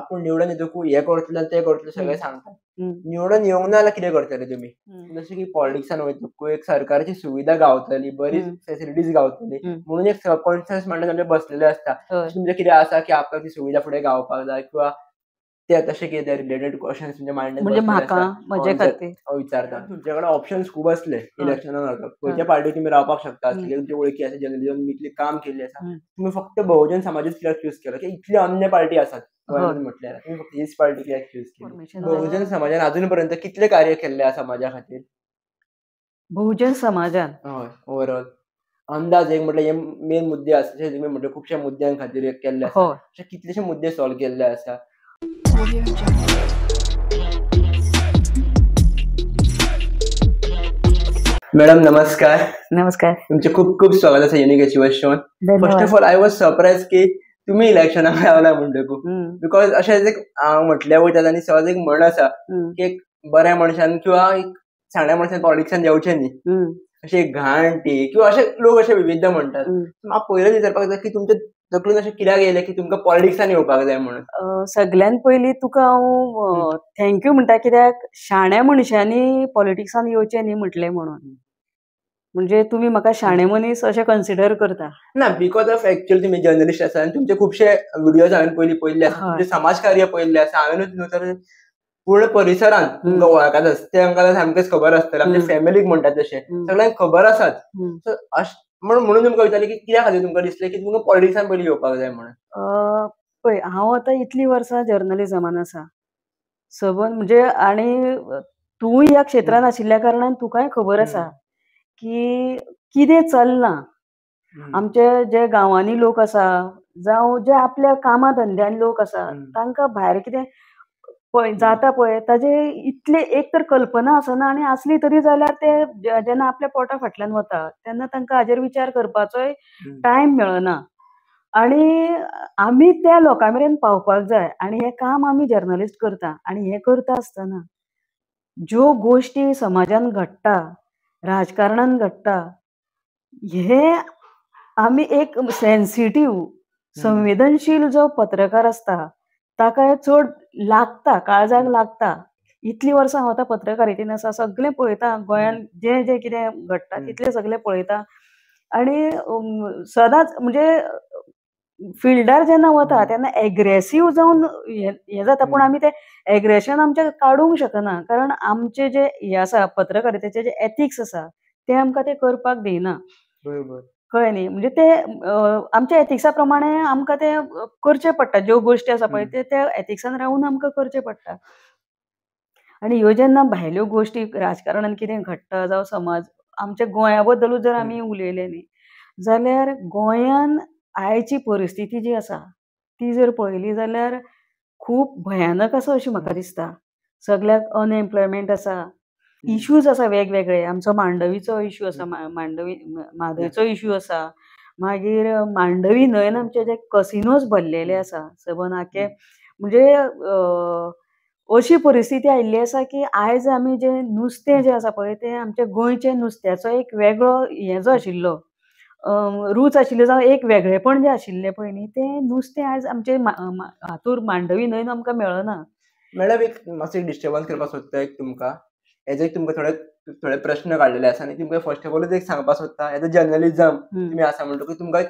आपण निवडून येतो हे करतले ते करतले सगळे सांगतात निवडून येवंक ना जाल्यार कितें करतले तुमी जसं की पॉलिटिक्सान एक सरकारची सुविधा गावतली बरीच फॅसिलिटीज गावतली म्हणून एक सबकॉन्शियस मांडून बसलेले असतात तुमचे कितें असा की आपल्याची सुविधा फुडें गावपाक जाय किंवा ते तसे किती रिलेटेड क्वेश्चन म्हणजे माइंड म्हणजे म्हाका मजे खातीर हो, विचारतात तुमच्याकडे ऑप्शन्स खूप असले इलेक्शनान कोणत्या खंयच्या पार्टी तुमी रावपाक शकता तुमची वळखी आसा जेणे जेवण काम केल्ले आसा तुमी फक्त बहुजन समाजच कित्याक चूज केलो की इतले अन्य पार्टी आसात म्हटल्यार तुम्ही फक्त हीच पार्टी कित्याक चूज केली बहुजन समाजान अजूनपर्यंत पर्यंत कितले कार्य केल्ले आसा समाजा खातीर बहुजन समाजान हय ओवरऑल अंदाज एक म्हटलं हे मेन मुद्दे आसा म्हटलं खुबशा मुद्द्यां खातीर केल्ले आसा हो. कितलेशे मुद्दे सॉल्व केल्ले आसा मॅडम नमस्कार नमस्कार तुमचे खूप खूप स्वागत असा युनिक अचिव्हन first of all I was surprised की तुम्ही इलेक्शनाक रावला म्हणटकूच बिकॉज अशें एक म्हटल्या वयतात आणि सहज एक म्हण आसा की एक बऱ्या मनशान किंवा एक साण्या मनशान पॉलिटिक्सान जेवचे न्ही असे घाण टी किंवा अशे लोक अशे विविध म्हणटात पहिले पयलेंच विचारपाक जाय की तुमचे दकलून अशें कित्याक येयलें की तुमकां पॉलिटिक्सान येवपाक जाय म्हणून सगळ्यान पयली तुका हांव थँक्यू म्हणटा कित्याक शाण्या मनशांनी पॉलिटिक्सान येवचें न्ही म्हटलें म्हणून म्हणजे तुम्ही म्हाका शाणे मनीस अशें कन्सिडर करता ना बिकॉज ऑफ एक्चुअली तुमी जर्नलिस्ट आसा आनी तुमचे खुबशे व्हिडिओ हांवें पयलीं पयल्ले आसा समाज कार्य पयल्ले आसा हांवेनूच न्हू तर पूर्ण परिसरात तुमकां वळखत आसा ते आमकां सामकेंच खबर आसतले आमच्या फॅमिलीक म्हणटात तशें सगळ्यांक खबर आसात सो म्हणून म्हणून तुमकां विचारलें की कित्या खातीर तुमकां दिसलें की तुमकां पॉलिटिक्सान पयलीं येवपाक जाय म्हणून पळय हांव आतां इतलीं वर्सां जर्नलिजमान आसा सबंद म्हणजे आनी तूंय ह्या क्षेत्रान आशिल्ल्या कारणान तुकाय खबर आसा की कितें चल्लां आमचे जे गांवांनी लोक आसा जावं जे आपल्या कामा धंद्यान लोक आसा तांकां भायर कितें पळय जाता पळय ताजे इतले एक तर कल्पना आसना आणि असली तरी जाल्यार ते जेन्ना आपल्या पोटा फाटल्यान वता तेन्ना तांकां हाजेर विचार करपाचोय टायम मेळना आणि आम्ही त्या लोकां मेरेन पावपाक जाय आनी हें काम आम्ही जर्नलिस्ट करता आणि हे करता आसतना ज्यो गोष्टी समाजान घडटा राजकारणान घडटा हे आम्ही एक सेन्सिटीव संवेदनशील जो पत्रकार असता ताका चड लागता काळजाक लागता इतली वर्सां हांव आतां पत्रकारितेन आसा सगळें पळयता गोंयांत जें जें कितें घडटा तितलें सगळें पळयता आनी सदांच म्हणजे फिल्डार जेन्ना वता तेन्ना एग्रेसीव जावन हें जाता पूण आमी तें एग्रेशन आमचें काडूंक शकना कारण आमचे जे हें आसा पत्रकारितेचे जे एथिक्स आसा ते आमकां ते करपाक दिना कळ्ळें न्ही म्हणजे ते आमच्या एथिक्सा प्रमाणे आमकां ते करचे पडटा ज्यो गोश्टी आसा पळय ते त्या एथिक्सान रावून आमकां करचें पडटा आनी ह्यो जेन्ना भायल्यो गोश्टी राजकारणान कितें घडटा जावं समाज आमच्या गोंया बद्दलूच जर आमी उलयले न्ही जाल्यार गोंयान आयची परिस्थिती जी आसा ती जर पळयली जाल्यार खूब भयानक आसा अशी म्हाका दिसता सगल्याक अनएम्प्लॉयमेंट आसा इश्यूज असा वेगवेगळे आमचो मांडवीचो इश्यू असा मांडवी माधवीचो इश्यू असा मागीर मांडवी न्हंयन आमचे जे कसिनोज भरलेले आसा सबनाके आखे म्हणजे अशी परिस्थिती आयिल्ली आसा की आयज आमी जे नुस्तें जे आसा पळय तें आमचे गोंयचे नुस्त्याचो एक वेगळो हे जो आशिल्लो रूच आशिल्लो जावं एक वेगळेपण जें आशिल्लें पळय न्ही तें नुस्तें आयज आमचे हातूर मांडवी न्हंयन आमकां मेळना मॅडम एक मातशें डिस्टर्बन्स करपाक सोदता एक तुमकां हेजे तुमकां थोडे थोडे प्रश्न काडलेले आसा आनी तुमकां फर्स्ट ऑफ ऑल एक सांगपाक सोदता एज अ जर्नलिजम तुमी आसा म्हणटकूच तुमकां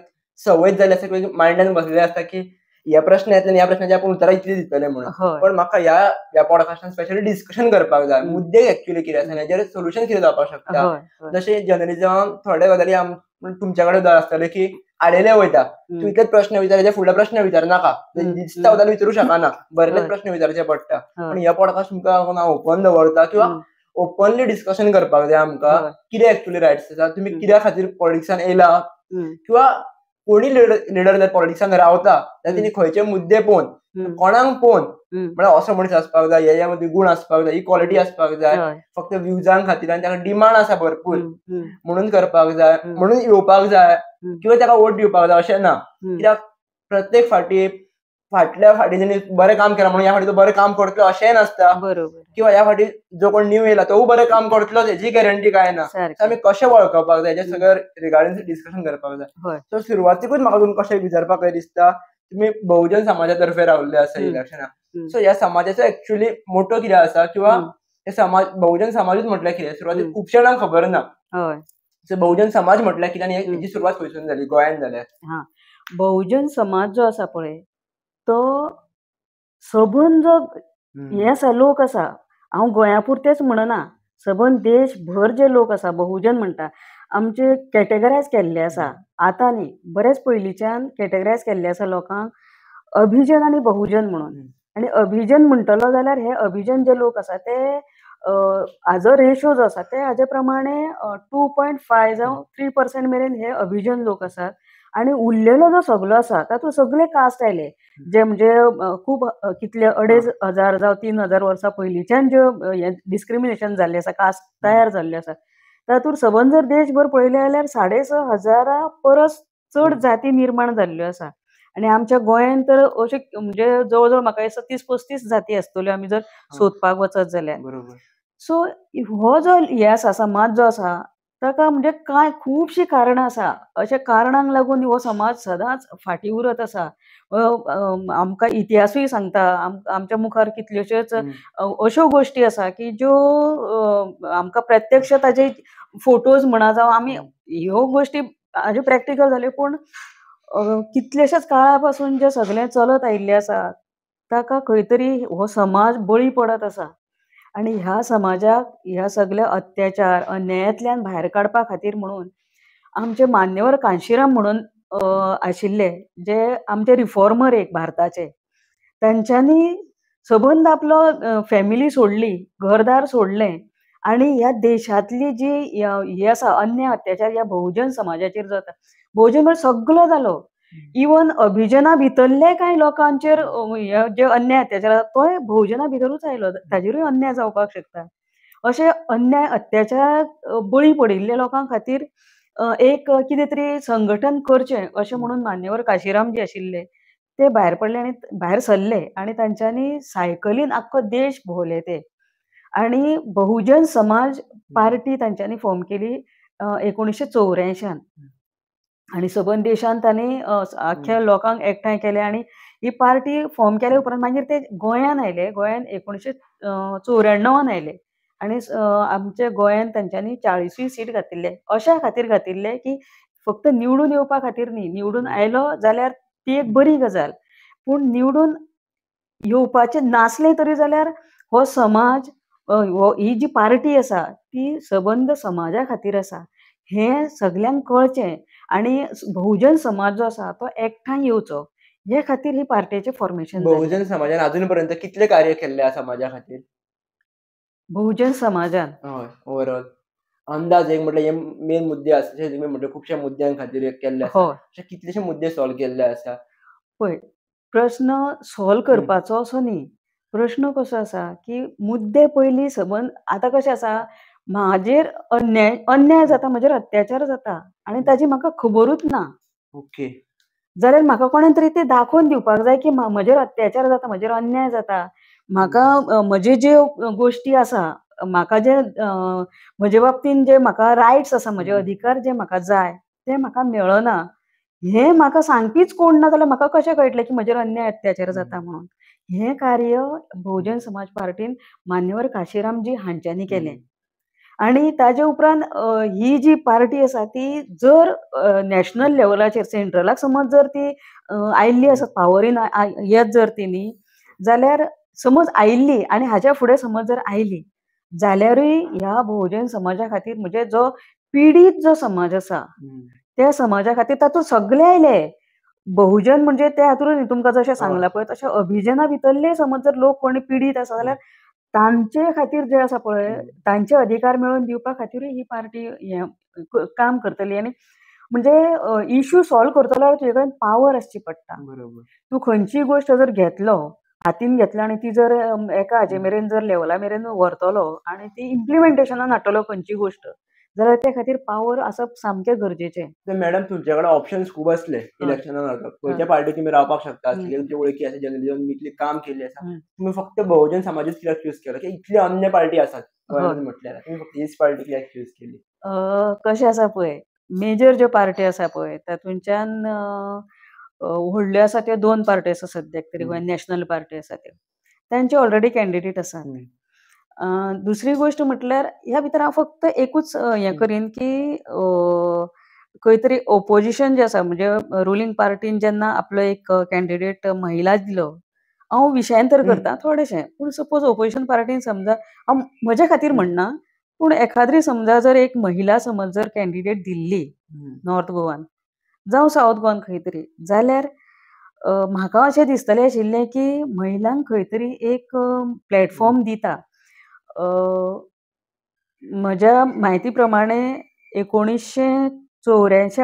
संवय जाल्ली आसा मांडान म्हणजे बसलेले आसता की ह्या प्रश्न येतले ह्या प्रश्नाचे आपण उतरां इतले दितले म्हणून पण म्हाका ह्या ह्या पॉडकास्टान स्पेशली डिस्कशन करपाक जाय मुद्दे एक्चुअली कितें आसा हेजेर सोल्युशन कितें जावपाक शकता जशें जर्नलिजम थोडे गजाली तुमच्या कडेन उदाहरण आसतले की आडेले वयता तूं इतलेच प्रश्न विचार हेजे फुडले प्रश्न विचारनाका म्हणजे दिसता विचारूं शकना बरेच प्रश्न विचारचे पडटा पण ह्या पॉडकास्ट तुमकां हांव ओपन दवरता किंवा ओपनली डिस्कशन करपाक जाय आमकां कितें एक्चुअली रायट्स आसा तुमी कित्या खातीर पॉलिटिक्सान येयला किंवा कोणी लिडर जर पॉलिटिक्सान रावता जाल्यार तेणी खंयचे मुद्दे पोवन कोणाक पोवन म्हळ्यार असो मनीस आसपाक जाय हे मदीं गूण आसपाक जाय ही क्वॉलिटी आसपाक जाय फक्त व्यूजान खातीर आनी ताका डिमांड आसा भरपूर म्हणून करपाक जाय म्हणून येवपाक जाय किंवा ताका वोट दिवपाक जाय अशें ना कित्याक प्रत्येक फाटी फाटल्या फाटी त्यांनी बरें काम केलां म्हणून ह्या फाटी तो बरें काम करतलो अशें नासता बरोबर किंवा ह्या फाटी जो कोण न्यू येयला तो बरें काम करतलोच हेची गॅरंटी काय ना आम्ही कसे कशें वळखपाक जाय हेजे सगळ्या रिगार्डिंग डिस्कशन करपाक जाय सो सुरवातीकूच म्हाका कशें विचारपाक दिसता तुम्ही बहुजन समाजा तर्फे रावल्ले आसा सो या समाजाचो एक्चुअली मोटो कितें असा किंवा हे समाज बहुजन समाजूच म्हटल्यार कितें सुरवातीक हम्म. जणांना खबर ना बहुजन समाज म्हटल्यार कितें आनी हम्म. हेची सुरवात खंयसून जाली बहुजन समाज जो असा पळय तो सबंद जो हे आसा लोक आसा हांव गोंया पुरतेच म्हणना सबंद भर जे लोक आसा बहुजन म्हणटा आमचे कॅटेगरायज केल्ले आसा आतां न्ही बरेंच पयलींच्यान कॅटेगरायज केल्ले आसा लोकांक अभिजन आनी बहुजन म्हणून आनी अभिजन म्हणटलो जाल्यार हे अभिजन जे लोक आसा ते हाजो रेशो जो आसा ते हाजे प्रमाणे टू पॉयंट फाय जावं थ्री पर्सेंट मेरेन हे अभिजन लोक आसात आणि उरलेलो जो सगलो असा तातूंत सगळे कास्ट आयले जे म्हणजे खूप कितले अडेज हजार जावं तीन हजार वर्सां पयलींच्यान ज्यो डिस्क्रिमिनेशन जाल्ले आसा कास्ट तयार जाल्ल्यो आसा तातूंत सबन जर देशभर पळयलें जाल्यार साडे स हजारा परस चड जाती निर्माण जाल्ल्यो आसा आनी आमच्या गोंयांत तर अशें म्हणजे जवळ जवळ म्हाका दिसता तीस पस्तीस जाती आसतल्यो आमी जर सोदपाक वचत जाल्यार सो हो जो हे आसा समाज जो आसा ताका म्हणजे काय खूपशी कारणां आसा अशा कारणांक लागून हो समाज सदांच फाटी उरत आसा आमकां इतिहासूय सांगता आमच्या मुखार कितल्योश्योच अश्यो गोश्टी आसा की ज्यो आमकां प्रत्यक्ष ताजे फोटोज म्हणा जावं आमी ह्यो गोश्टी हाज्यो प्रॅक्टिकल जाल्यो पूण कितलेश्याच काळा पासून जें सगळे चलत आयिल्लें आसा ताका खंय तरी हो समाज बळी पडत आसा आणि ह्या समाजाक ह्या सगळ्या अत्याचार अन्यायांतल्यान भायर काडपा खातीर म्हणून आमचे मान्यवर कांशीराम म्हणून आशिल्ले जे आमचे रिफॉर्मर एक भारताचे त्यांच्यानी सबंद आपलो फॅमिली सोडली घरदार सोडले आणि ह्या देशातली जी हे असा अन्याय अत्याचार या बहुजन समाजाचे जाता बहुजन सगळं सगलो इवन अभिजना भितरले कांय लोकांचेर म्हणजे जे अन्याय अत्याचार तोय बहुजना भितरूच आयलो ताजेरूय अन्याय जावपाक शकता अशे अन्याय अत्याचार बळी पडिल्ल्या लोकां खातीर एक कितें तरी संघटन करचे अशें म्हणून मान्यवर काशीराम जे आशिल्ले ते भायर पडले आनी भायर सरले आनी तांच्यांनी सायकलीन आख्खो देश भोवले ते आणि बहुजन समाज पार्टी तांच्यांनी फॉर्म केली एकोणीशे चौऱ्यांशान आणि सबंद देशान अख्ख्या आख्ख्या लोकांक एकठांय केले आणि ही पार्टी फॉर्म केले उपरांत मागीर ते गोंयांत आयले गोंयांत एकोणीशे चौऱ्याण्णवान आयले आनी आमच्या गोंयांत तांच्यांनी चाळीसूय सीट घातिल्ले अशा खातीर घातिल्ले की फक्त निवडून येवपा खातीर न्ही निवडून आयलो जाल्यार ती एक बरी गजाल पूण निवडून येवपाचें नासले तरी जाल्यार हो समाज हो ही जी पार्टी आसा ती सबंद समाजा खातीर आसा हे सगळ्यांक कळचें आणि बहुजन समाज जो आसा तो एकठांय येवचो हे खातीर ही पार्टीचे फॉर्मेशन बहुजन समाजान अजून पर्यंत कितले कार्य केल्ले आसा समाजा खातीर बहुजन समाजान हय ओवरऑल अंदाज एक म्हटलं हे मेन मुद्दे आसा जे मुद्द्यां खातीर केल्ले आसा अशे कितलेशे मुद्दे सॉल्व केल्ले आसा पळय प्रश्न सॉल्व करपाचो असो न्ही प्रश्न कसो असा की मुद्दे पयली सबंद आता कशें आसा म्हाजेर अन्याय अन्याय जाता म्हजेर अत्याचार जाता आणि ताजी म्हाका खबरूच ना ओके जाल्यार म्हाका कोणा तरी ते दाखोवन दिवपाक जाय की म्हजेर अत्याचार जाता म्हजेर अन्याय जाता म्हाका म्हजे ज्यो गोष्टी आसा म्हाका जे म्हजे बाबतीन जे म्हाका रायट्स आसा म्हजे अधिकार जे म्हाका जाय ते म्हाका मेळना हे म्हाका सांगपीच कोण ना जाल्यार म्हाका कशें कळटलें की म्हजेर अन्याय अत्याचार जाता म्हणून हे कार्य बहुजन समाज पार्टीन मान्यवर काशिरामजी हांच्यांनी केलें आणि ताजे उपरांत ही जी पार्टी आसा ती जर नॅशनल लेवलाचेर सेंट्रलाक समज जर ती आयिल्ली आसा पावरीन येत जर ती न्ही जाल्यार समज आयिल्ली आनी हाच्या फुडें समज जर आयली जाल्यारूय ह्या बहुजन समाजा खातीर म्हणजे जो पिडीत जो समाज आसा त्या समाजा खातीर तातूंत सगळे आयले बहुजन म्हणजे त्या हातून तुमकां जशें सांगलां पळय तशें अभिजना भितरले समज जर लोक कोणी पिडीत आसा जाल्यार तांचे खातीर जे असा पळय तांचे अधिकार मिळवून दिवपा खातीर ही पार्टी हे काम करतली आणि म्हणजे इश्यू सॉल्व करतलो तुझे कडेन पावर आसची पडटा तूं खंयची गोष्ट जर घेतलो हातीन घेतला आणि ती जर एका हाजे मेरेन जर लेवला मेरेन व्हरतलो आनी ती इम्प्लिमेंटेशनान हाडटलो खंयची गोष्ट जाल्यार ते खातीर पावर आसप सामकें गरजेचें मॅडम तुमचे कडेन ऑप्शन्स खूब आसले इलेक्शनान खंयच्या पार्टी तुमी रावपाक शकता तुमची वळखी आसा जेन्ना जेवण इतलें काम केल्लें आसा तुमी फक्त बहुजन समाजच कित्याक चूज केलो की इतली अन्य पार्टी आसात म्हटल्यार तुमी फक्त हीच पार्टी कित्याक चूज केली कशें आसा पळय मेजर ज्यो पार्टी आसा पळय तातूंतल्यान व्हडल्यो आसा त्यो दोन पार्टी आसा सद्याक तरी गोंयान नॅशनल पार्टी आसा त्यो तांचे ऑलरेडी कॅन्डिडेट आसा दुसरी गोष्ट म्हटल्यार ह्या भितर हा फक्त एकूच हे करीन की खंय ओपोजिशन जे आसा म्हणजे रुलींग पार्टीन जेन्ना आपलं एक कॅन्डिडेट महिला दिलो हा विषयांतर करता थोडेशें पण सपोज ओपोजिशन पार्टीन समजा हा माझ्या खातीर म्हणना पण एखादी समजा जर एक महिला समज जर कॅन्डिडेट दिल्ली नॉर्थ गोवान जावं साऊथ गोवान खंय तरी जाल्यार म्हाका अशें दिसतलें आशिल्लें की महिलांक खंय तरी एक प्लॅटफॉर्म दिता म्हज्या म्हायती प्रमाणे एकोणिशें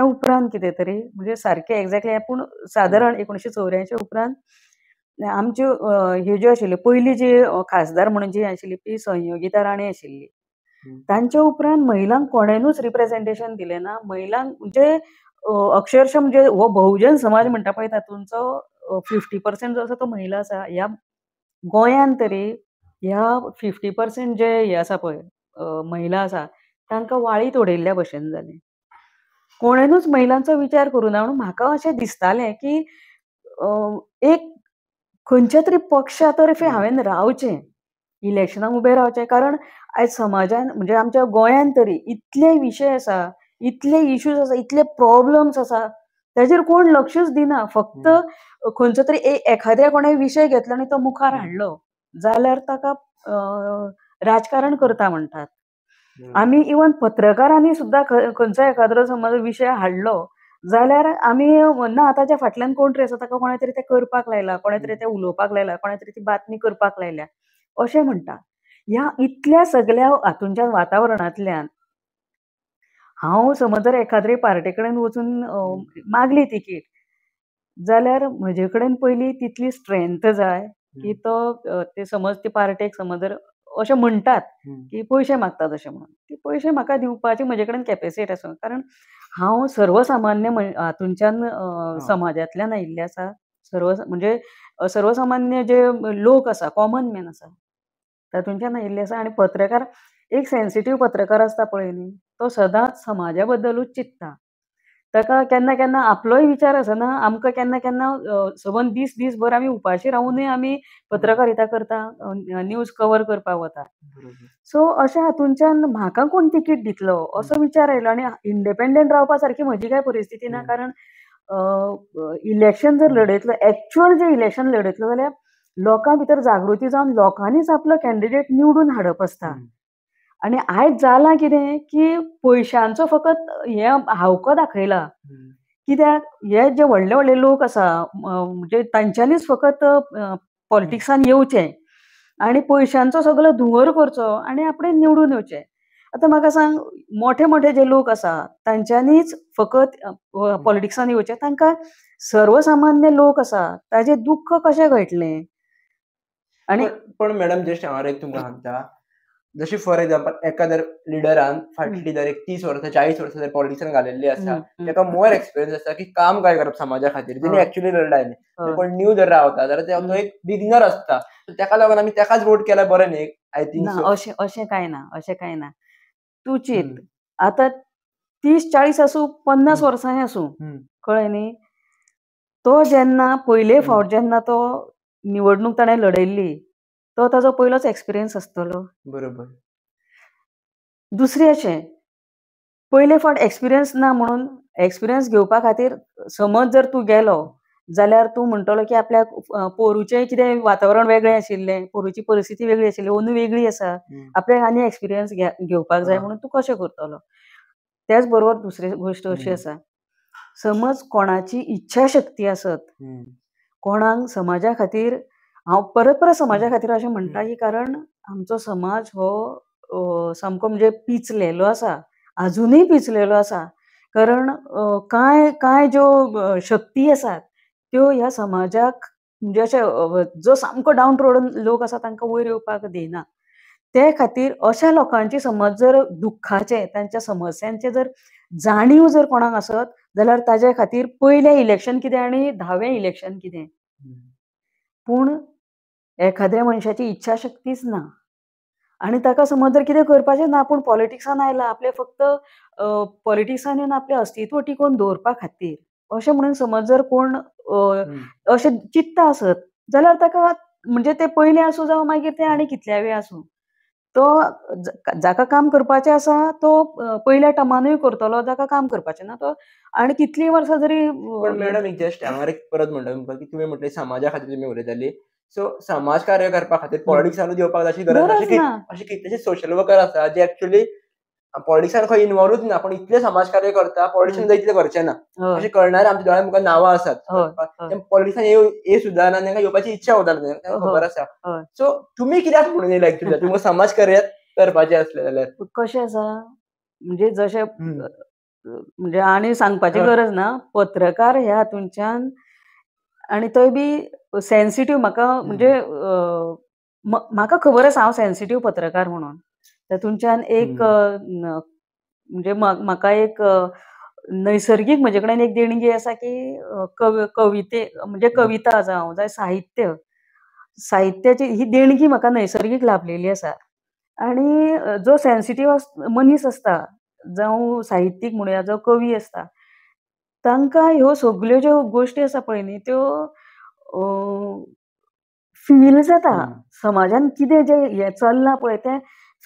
उपरांत कितें तरी म्हणजे सारकें एक्झॅक्टली पूण सादारण एकोणिशें चौऱ्याऐंशी उपरांत आमच्यो ह्यो ज्यो आशिल्ल्यो पयलीं जी खासदार म्हणून जी आशिल्ली ती संयोगिता राणे आशिल्ली तांच्या उपरांत महिलांक कोणेनूच रिप्रेझेंटेशन दिलें ना महिलांक म्हणजे अक्षरशः म्हणजे हो बहुजन समाज म्हणटा पळय तातूंचो फिफ्टी पर्सेंट जो आसा तो महिला आसा ह्या गोंयांत तरी ह्या फिफ्टी पर्सेंट जे हे आसा पळय महिला आसा तांकां वाळीत उडयल्ल्या भशेन जालें कोणेनूच महिलांचो विचार ना म्हणून म्हाका अशें दिसतालें की एक खंयच्या तरी पक्षा तर्फे हांवें रावचें इलेक्शनाक उबें रावचें कारण आयज समाजान म्हणजे आमच्या गोंयान तरी इतले विशय आसा इतले इश्यूज आसा इतले प्रॉब्लम्स आसा ताजेर कोण लक्षच दिना फक्त खंयचो तरी एखाद्या कोणे विशय घेतलो आनी तो मुखार हाडलो जाल्यार ताका राजकारण करता म्हणटात आमी इवन पत्रकारांनी सुद्दां खंयचो एखादो समज विशय हाडलो जाल्यार आमी ना ताच्या फाटल्यान कोण तरी आसा ताका कोणें तरी ते करपाक लायला कोणें तरी ते उलोवपाक लायलां कोणें तरी ती बातमी करपाक लायल्या अशें म्हणटा ह्या इतल्या सगळ्या हातूंच्या वातावरणांतल्यान हांव समज जर एखाद्रे पार्टे कडेन वचून मागली तिकीट जाल्यार म्हजे कडेन पयली तितली स्ट्रेंथ जाय की तो ते समज ते पार्टेक समज जर अशें म्हणटात की पैसे मागतात असे म्हणून ती पैसे म्हाका दिवपाची म्हजे कडेन कॅपेसिटी आसा कारण हांव सर्वसामान्य हातूंच्यान समाजातल्यान आयिल्ले आसा सर्व म्हणजे सर्वसामान्य जे लोक आसा कॉमन मॅन आसा तातूंतल्यान आयिल्ले आसा आणि पत्रकार एक सेन्सिटीव पत्रकार असता पळय न्ही तो सदांच समाजा बद्दलूच चित्ता ताका केन्ना केन्ना आपलोय विचार आसना आमकां केन्ना केन्ना सबंद दीस दीस भर आमी उपाशी रावनूय आमी पत्रकारिता करता न्यूज कवर करपाक वता सो अशा हातूनच्यान म्हाका कोण तिकीट दितलो असो विचार आयलो आनी इंडिपेंडंट रावपा सारकी म्हजी काय परिस्थिती ना कारण इलेक्शन जर लडयतलो एक्च्युअल जे इलेक्शन लडयतलो जाल्यार लोकां भितर जागृती जावन लोकांनीच आपलो कॅन्डिडेट निवडून हाडप आसता आणि आयज जालां कितें की पयशांचो फकत हे हावको दाखयला. कित्याक हे जे व्हडले व्हडले लोक आसा म्हणजे तांच्यांनीच फकत पॉलिटिक्सान येवचे आनी पयशांचो सगळो धुंवर करचो आणि आपणे निवडून येवचे आता म्हाका सांग मोठे मोठे जे लोक आसा तांच्यांनीच फकत पॉलिटिक्सान येवचे तांकां सर्वसामान्य लोक आसा ताजे दुख्ख कशें कळटलें? आणि पण मॅडम जस्ट हांव एक तुमकां सांगता जशी फॉर एक्झाम्पल एखाद्या लिडरान फाटली लिडर एक तीस वर्ष चाळीस वर्ष जर पॉलिटिशन घालेली असा त्याका मोर एक्सपिरियन्स आसा की काम काय करप समाजा खातीर तिने एक्चुअली हो. लढला हो. पण न्यू जर रावता जाल्यार तो एक बिगिनर असता त्याका लागून आम्ही ताकाच वोट केला बरं नाही आय थिंक असे अशें कांय ना असे काय ना तूं चित आता तीस चाळीस आसूं पन्नास वर्सांनी आसूं कळ्ळें न्ही तो जेन्ना पयले फावट जेन्ना तो निवडणूक ताणें लडयल्ली तो ताजो पहिलाच एक्सपिरियन्स असतो बरोबर. दुसरे अशें, पहिले फाट एक्सपिरियन्स ना म्हणून एक्सपिरियन्स घेवपा खातीर समज जर तू गेलो जाल्यार तू म्हणटलो की आपल्याक पोरूचे पोरूचें कितें वातावरण वेगळे आशिल्लें, पोरूची परिस्थिती वेगळी आशिल्ली, अंदू वेगळी आसा. आपल्या आपल्याक आनी एक्सपिरियन्स घेवपाक जाय म्हणून तू कशें करतलो? त्याच बरोबर दुसरी गोष्ट अशी असा आसा, समज कोणाची इच्छाशक्ती आसत, कोणाक समाजा खातीर हांव परत परत समाजा खातीर अशें म्हणटा की कारण आमचो समाज हो सामको म्हणजे पिचलेलो आसा आजुनूय पिचलेलो आसा कारण कांय कांय ज्यो शक्ती आसात त्यो ह्या समाजाक म्हणजे जो सामको डावन रोड लोक आसा तांकां वयर येवपाक दिना ते खातीर अशा लोकांची समज जर दुखाचे तांच्या समस्यांचे जर जाणीव जर कोणाक आसत जाल्यार ताजे खातीर पहिले इलेक्शन कितें आनी धावें इलेक्शन कितें पूण एखाद्या मनशाची इच्छाशक्तीच ना आणि ताका समज जर कितें करपाचें ना पूण पॉलिटिक्सान आयला आपले फक्त पॉलिटिक्सान येवन आपलें अस्तित्व टिकोवन दवरपा खातीर अशें म्हणून समज जर कोण अशें चित्ता आसत जाल्यार ताका म्हणजे ते पयलें आसूं जावं मागीर ते आनी कितल्यावे आसूं तो जाका काम करपाचें आसा तो पयल्या टमानूय करतलो जाका काम करपाचें ना तो आनी कितलीं वर्सां जरी मॅडम जस्ट हांगा एक परत म्हणटा की तुम्ही म्हटले समाजा खातीर तुमी उलयताली सो समाज कार्य करपा खातीर पॉलिटिक्स चालू दिवपाक अशी गरज अशी कितलेशे सोशल वर्कर आसा जे एक्चुअली पॉलिटिक्सान खंय इन्वॉल्वूच ना पण इतले समाज कार्य करता पॉलिटिक्सान इतले करचे ना हो. अशें करणारे आमच्या दोळ्या मुखार नांवां आसात पॉलिटिक्सान हे सुद्दां ना तांकां येवपाची इच्छा उरता हो, खबर आसा हो. सो तुमी कित्याक म्हणून येयला एक्चुली तुमकां समाज कार्य करपाचें आसले जाल्यार कशें आसा म्हणजे जशें म्हणजे आनी सांगपाची गरज ना पत्रकार ह्या हातूंतल्यान आणि तोय बी सेन्सिटीव म्हाका म्हणजे म्हाका खबर आसा हांव सेन्सिटीव पत्रकार म्हणून तातूंतल्यान एक म्हणजे म्हाका एक नैसर्गीक म्हजे कडेन एक देणगी आसा की कविते म्हणजे कविता जावं जाय साहित्य साहित्याची ही देणगी म्हाका नैसर्गीक लाभलेली आसा आणि जो सेन्सिटीव मनीस आसता जावं साहित्यीक म्हणूया जो कवी आसता तांकां ह्यो सगल्यो ज्यो गोश्टी आसा पळय न्ही त्यो फील जाता समाजान कितें जें हें चल्लां पळय तें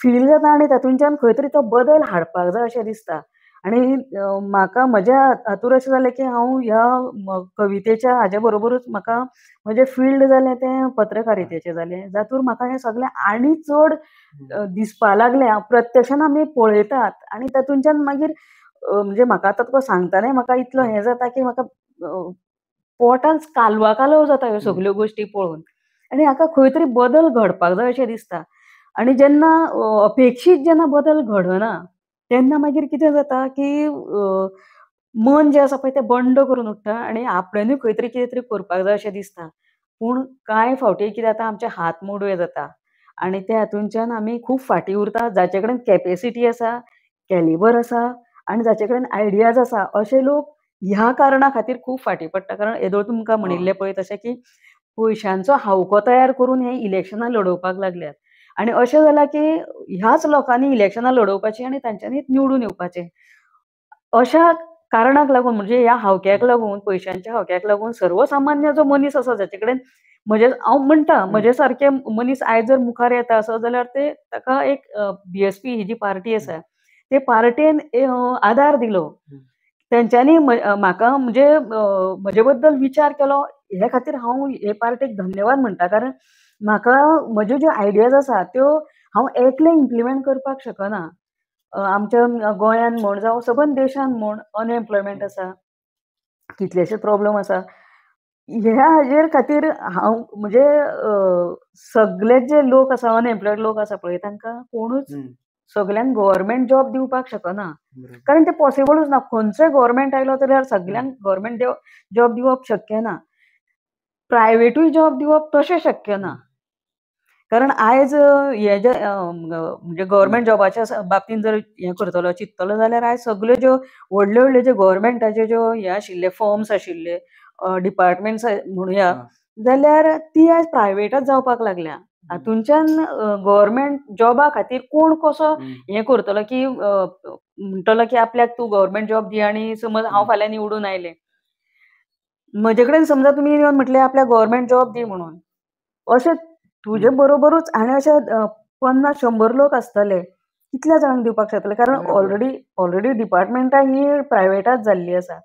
फील जाता आनी तातूंतल्यान खंय तरी तो बदल हाडपाक जाय अशें दिसता आनी म्हाका म्हज्या हातूंत अशें जालें की हांव ह्या कवितेच्या हाज्या बरोबरूच म्हाका म्हजें फिल्ड जालें तें पत्रकारितेचें जालें जातूंत म्हाका हें सगलें आनी चड दिसपा लागलें प्रत्यक्षान आमी पळयतात आनी तातूंतल्यान मागीर म्हणजे म्हाका आता तुका नाही म्हाका इतलो हे जाता की म्हाका पोटांत कालवा कालव जाता ह्यो सगल्यो गोश्टी पळोवन आनी हाका खंय तरी बदल घडपाक जाय अशें दिसता आनी जेन्ना अपेक्षीत जेन्ना बदल घडना तेन्ना मागीर कितें जाता की मन जें आसा पळय तें बंड करून उठटा आनी आपल्यानूय खंय तरी कितें तरी करपाक जाय अशें दिसता पूण कांय फावटी कितें जाता आमचे हात मोडवे जाता आनी त्या हातूंतच्यान आमी खूब फाटीं उरता जाचे कडेन कॅपेसिटी आसा कॅलिबर आसा आणि जाचे कडेन आयडियाज आसा अशे लोक ह्या कारणा खातीर खूब फाटी पडटा कारण येदोळ तुमकां म्हणिल्लें पळय तशें की पयशांचो हावको तयार करून हे इलेक्शनां लडोवपाक लागल्यात आणि अशें जालां की ह्याच लोकांनी इलेक्शनां लडोवपाचीं आनी तांच्यांनी निवडून येवपाचें अशा कारणाक लागून म्हणजे ह्या हावक्याक लागून पयशांच्या हावक्याक लागून सर्वसामान्य जो मनीस आसा जाचे कडेन म्हणजे हांव म्हणटा म्हजे सारके मनीस आयज जर मुखार येता असो जाल्यार ते ताका एक बीएसपी ही जी पार्टी आसा ते पार्टेन आधार दिलो त्यांच्यानी माका म्हणजे म्हजे बद्दल विचार केलो हे खातीर हांव हे पार्टेक धन्यवाद म्हणटा कारण म्हाका म्हज्यो ज्यो आयडियाज आसा त्यो हांव एकले इम्प्लिमेंट करपाक शकना आमच्या गोंयान म्हण जावं सबंद देशान म्हण अनएम्प्लॉयमेंट आसा कितलेशे प्रॉब्लेम आसा ह्या हाजेर खातीर हांव म्हणजे सगळे जे लोक आसा अनएम्प्लॉयड लोक आसा पळय तांकां कोणूच सगळ्यांना गव्हर्नमेंट जॉब दिवपाक शकना कारण ते पॉसिबलच ना खंयचोय गव्हर्नमेंट आयलो जाल्यार सगळ्यांक गव्हर्नमेंट जॉब दिवप शक्य ना प्रायव्हेटूय जॉब दिवप तशें शक्य ना कारण आयज हे जे म्हणजे गव्हर्मेंट जॉबाच्या बाबतींत जर हे करतलो चिंततलो जाल्यार आयज सगल्यो ज्यो व्हडल्यो व्हडल्यो ज्यो गव्हर्मेंटाचे ज्यो हे आशिल्ले फॉर्म्स आशिल्ले डिपार्टमेंट्स म्हणुया जाल्यार ती आयज प्रायव्हेटच जावपाक लागल्या तुमच्यान गव्हर्मेंट जॉबा खातीर कोण कसो हे करतलो की म्हणटलो की आपल्याक तूं गव्हर्मेंट जॉब दी आणि समज हांव फाल्यां निवडून आयलें म्हजे कडेन समजा तुमी येवन म्हटले आपल्या गव्हर्मेंट जॉब दी म्हणून अशे तुजे बरोबरूच आणि अशे पन्नास शंबर लोक आसतले कितल्या जाणांक दिवपाक शकतले कारण ऑलरेडी ऑलरेडी डिपार्टमेंटा ही प्रायव्हेटात जाल्ली आसा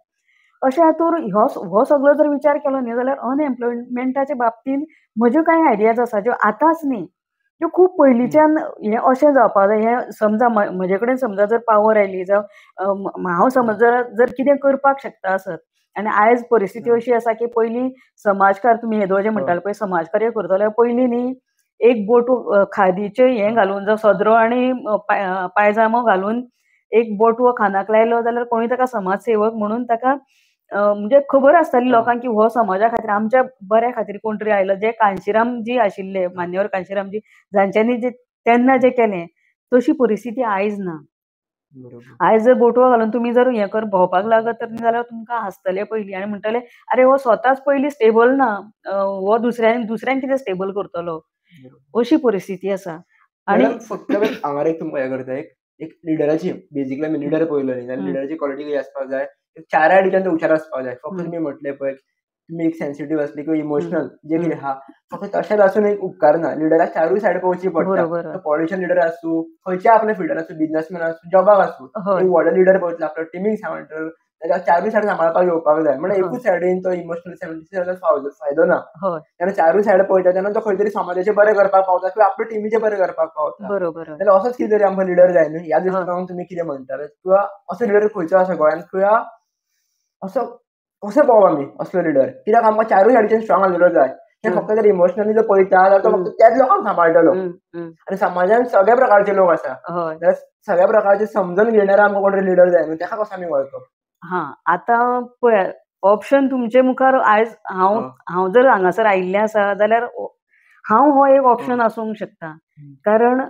अशें हातूंत हो हो सगळो जर विचार केलो न्ही जाल्यार अनएम्प्लॉयमेंटाच्या बाबतींत म्हज्यो कांय आयडियाज आसा ज्यो आतांच न्ही त्यो खूब पयलींच्यान हे अशें जावपाक जाय हें समजा म्हजे कडेन समजा जर पावर आयली जावं हांव समज जर जर कितें करपाक शकता आसत आनी आयज परिस्थिती अशी आसा की पयलीं समाजकार तुमी हेदो जे म्हणटाले हो. पळय समाजकार्य करतले पयलीं न्ही एक बोट खादीचे हे घालून जावं सदरो आनी पायजामो घालून एक बोटवो खानाक लायलो जाल्यार कोणी ताका समाजसेवक म्हणून ताका म्हणजे खबर आसताली लोकांक की हो समाजा खातीर आमच्या बऱ्या खातीर कोण तरी आयलो जे जी आशिल्ले मान्यवर जी जांच्यांनी जे तेन्ना जे केले तशी परिस्थिती आयज ना आयज जर बोटवा घालून तुम्ही जर हे कर भोंवपाक लागत तर जाल्यार तुमकां हसतले पयलीं आणि म्हणटले अरे हो स्वताच पहिली स्टेबल ना हो दुसऱ्यां दुसऱ्यांक कितें स्टेबल करतलो अशी परिस्थिती आसा आणि फक्त हांगा एक तुमकां हे करता एक लिडराची बेजिकली आमी लिडर पळयलो न्ही जाल्यार लिडराची क्वॉलिटी कशी आसपाक जाय चार आठ उचारच उशाराच पावलाय फक्त मी म्हटले पळय तुम्ही एक सेन्सिटिव्ह असले किंवा इमोशनल जे की हा फक्त तशेंच आसून एक उपकार ना लिडराक चारूय सायड पोहोचली पडटा पॉलिटिशन लिडर आसूं खयच्या आपले फिल्डर आसूं बिझनेसमॅन आसूं जॉबाक आसूं वॉर्डर लिडर पोहोचला आपलं टिमीक सांबाळटलो त्याच्या चारूय सायड सांबाळपाक येवपाक जाय म्हणजे हो. एकूच सायडीन तो इमोशनल सेन्सिटिव्ह फायदो ना हो. तेन्ना चारूय सायड पळयता तेन्ना तो खंय तरी समाजाचे बरें करपाक पावता किंवा आपल्या टिमीचे बरें करपाक पावता बरोबर जाल्यार असोच कितें तरी आमकां लिडर जाय न्हू ह्या हो. दृश्टीकोनान तुमी कितें म्हणटाले किंवा असो लिडर खंयचो आसा गोंयांत किंवा असं कसं पाव आम्ही असलो लिडर कित्याक आमकां चारूय सायडीच्यान स्ट्रॉंग लिडर जाय हे फक्त जर इमोशनली जर पळयता जाल्यार तो फक्त त्याच लोकांक सांबाळटलो आनी समाजान सगळ्या प्रकारचे लोक आसा सगळ्या प्रकारचे समजून घेणारा आमकां कोण लिडर जाय न्हू तेका कसो आमी वळखप हा आता पळय ऑप्शन तुमचे मुखार आयज हांव हांव जर हांगासर आयिल्लें आसा जाल्यार हांव हो एक ऑप्शन असूंक शकता कारण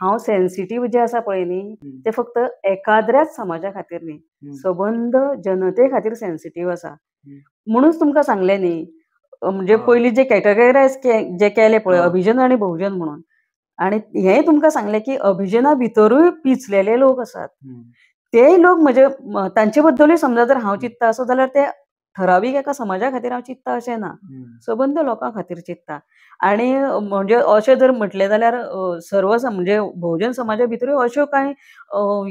हांव सेन्सिटीव जे आसा पळय न्ही ते फक्त एकाद्र्याच समाजा खातीर न्ही सबंद जनते खातीर सेन्सिटीव आसा म्हणूनच तुमकां सांगले न्ही म्हणजे पयलीं जे कॅटेगरायज जे केले पळय अभिजन आनी बहुजन म्हणून आणि हे तुमकां सांगले की अभिजना भितरूय पिचलेले लोक आसात ते लोक म्हणजे तांचे बद्दलूय समजा जर हांव चित्ता असो जाल्यार ते ठरावीक एका समाजा खातीर हांव चिंतता अशें ना सबंद लोकां खातीर चित्ता आनी म्हणजे अशें जर म्हटलें जाल्यार सर्व म्हणजे बहुजन समाजा भितर अश्यो कांय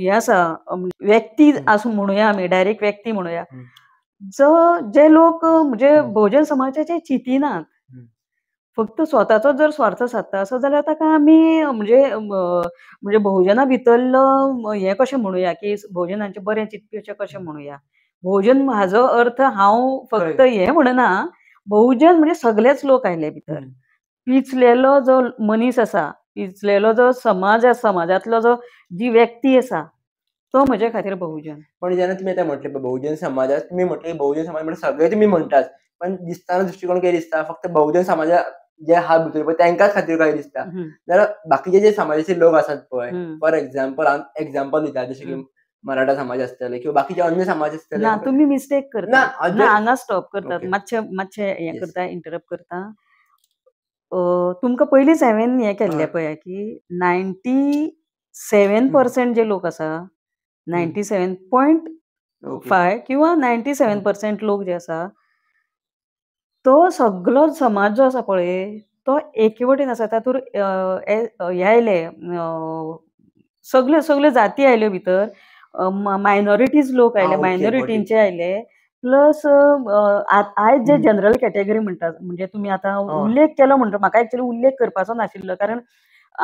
हे आसा व्यक्ती आसूं म्हणुया आमी डायरेक्ट व्यक्ती म्हणुया जो जे लोक म्हणजे बहुजन समाजाचे चिंतिनात फक्त स्वताचो जर स्वार्थ सादता असो जाल्यार ताका आमी म्हणजे म्हणजे भोवजना भितरलो हे कशें म्हणुया की बहुजनांचे बरें चिंतपी अशें कशें म्हणुया भोजन माझं अर्थ हांव फक्त हें म्हणना बहुजन म्हणजे सगळेच लोक आयले भितर पिचलेलो जो मनीस आसा पिचलेलो जो समाज असा जो जी व्यक्ती असा तो म्हणजे खातीर बहुजन पण जेन्ना तुम्ही आता म्हटलें बहुजन समाजात तुमी म्हटले बहुजन समाज म्हणजे सगळे तुम्ही म्हणटात पण दिसताना दृष्टिकोन काही दिसता फक्त बहुजन समाजा जे हा भितर पळय त्यांकाच खातीर काय दिसता जाल्यार बाकीचे जे समाजाचे लोक असतात पळय फॉर एक्झाम्पल एक्झाम्पल दिता जसे की मराठा समाज असताले किंवा बाकीचे अन्य समाज असताले ना तुम्ही मिस्टेक करता ना हांगा स्टॉप करतात मातशे मातशे हे करता इंटरप्ट करता तुमकां पयलींच हांवें हें केल्लें पळय की नायन्टी सेवन पर्सेंट जे लोक आसा नायन्टी सेवन पॉयंट फाय किंवा नायन्टी सेवन पर्सेंट लोक जे आसा तो सगळो समाज जो आसा पळय तो एकेवटेन आसा तातूंत हे आयले सगळ्यो सगळ्यो जाती आयल्यो भितर मायनॉरिटीज लोक आयले मायनॉरिटींचे आयले प्लस आयज जे जनरल कॅटेगरी म्हणतात म्हणजे तुम्ही आता उल्लेख केलो म्हणटा म्हाका एक्चुअली उल्लेख करपाचो नाशिल्लो कारण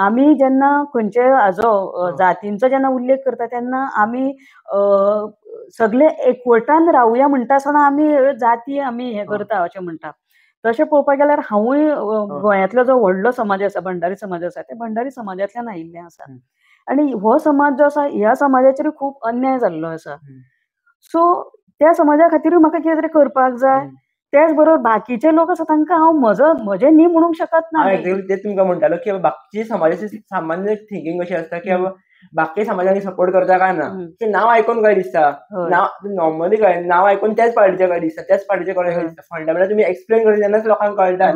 आम्ही जेन्ना खंयचे हाजो जातींचा जेन्ना उल्लेख करता त्यांना आम्ही सगळे एकवटान रावया म्हणटा आसतना आम्ही जाती आम्ही हे करता असे म्हणतात तसे पळोवपाक गेल्यार हांवूय गोंयांतलो जो व्हडलो समाज आसा भंडारी समाज आसा ते भंडारी समाजांतल्यान आयिल्ले आसा आणि हो समाज जो आसा ह्या समाजाचेर खूप अन्याय जाल्लो आसा सो त्या समाजा खातीरूय म्हाका कितें तरी करपाक जाय त्याच बरोबर बाकीचे लोक आसा तांकां हांव म्हजो म्हजें न्ही म्हणूंक शकत ना ते तुमकां म्हणटालो की बाकीचे समाजाची सामान्य थिंकींग अशी आसता की बाबा बाकी समाजाक सपोर्ट करता काय ना ते नाव आयकून काय दिसता नाव नॉर्मली काय नाव आयकून त्याच पार्टीचे काय दिसता त्याच पार्टीचे कळ दिसता फंडामेंटल तुम्ही एक्सप्लेन करता तेन्नाच लोकांक कळटा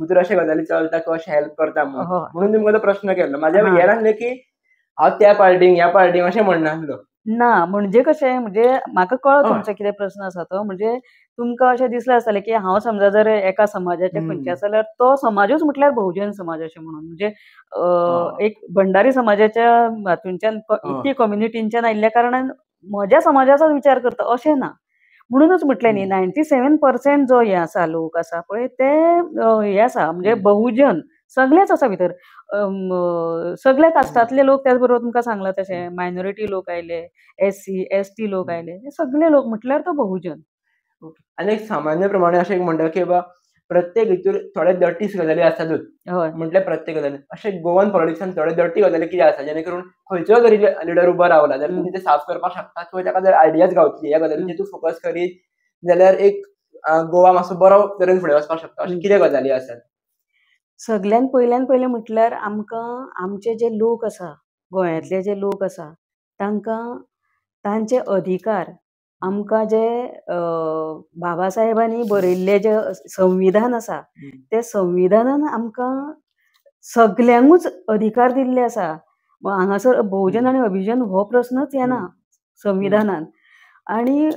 भितर अशे गजाली चलता किंवा हेल्प करता म्हणून तुमकां तो प्रश्न केल्लो म्हाज्या हें आसलें की हांव त्या पार्टी ह्या पार्टी अशें म्हणनासलो ना म्हणजे कशें म्हणजे म्हाका कळ्ळो तुमचो कितें प्रस्न आसा तो म्हणजे तुमकां अशें दिसलें आसतलें की हांव समजा जर एका समाजाचे खंयचे आसा जाल्यार तो समाजूच म्हटल्यार बहुजन समाज अशें म्हणून म्हणजे एक भंडारी समाजाच्या हातूंच्यान इतकी कम्युनिटींच्यान आयिल्ल्या कारणान म्हज्या समाजाचोच विचार करता अशें ना म्हणूनच म्हटलें न्ही नायन्टी सेवन पर्सेंट जो हे आसा लोक आसा पळय ते हे आसा म्हणजे बहुजन सगळेच आसा भितर सगळ्या कास्टांतले लोक त्याच बरोबर सांगला तसे मायनॉरिटी लोक आले एस सी एस टी लोक आले हे सगळे लोक म्हटल्यावर तो बहुजन आनी एक सामान्य प्रमाणे अशें एक म्हणटा की बाबा प्रत्येक हितूर थोडे दर्टीस गजाली असतात म्हटल्या प्रत्येक गजाली अशें गोवन पॉलिटिक्सान थोडे दर्टी गजाली कितें आसा जेणे करून खंयचो जरी लिडर उभा रावला जर तुम्ही ते साफ करपाक शकता किंवा ताका जर आयडियाज गावतली ह्या गजाली तूं फोकस करीत जाल्यार एक गोवा मातसो बरो तरेन फुडें वचपाक शकता अशें कितें गजाली आसात सगळ्यान पहिल्यान पहिले म्हटल्यार आमकां आमचे जे लोक आसा गोंयांतले जे लोक आसा तांकां तांचे अधिकार आमकां जे बाबा साहेबांनी जे संविधान आसा ते संविधानान आमकां सगल्यांकूच अधिकार दिल्ले आसा हांगासर भोवजन आनी अभिजन हो प्रस्नच येना संविधानान आणि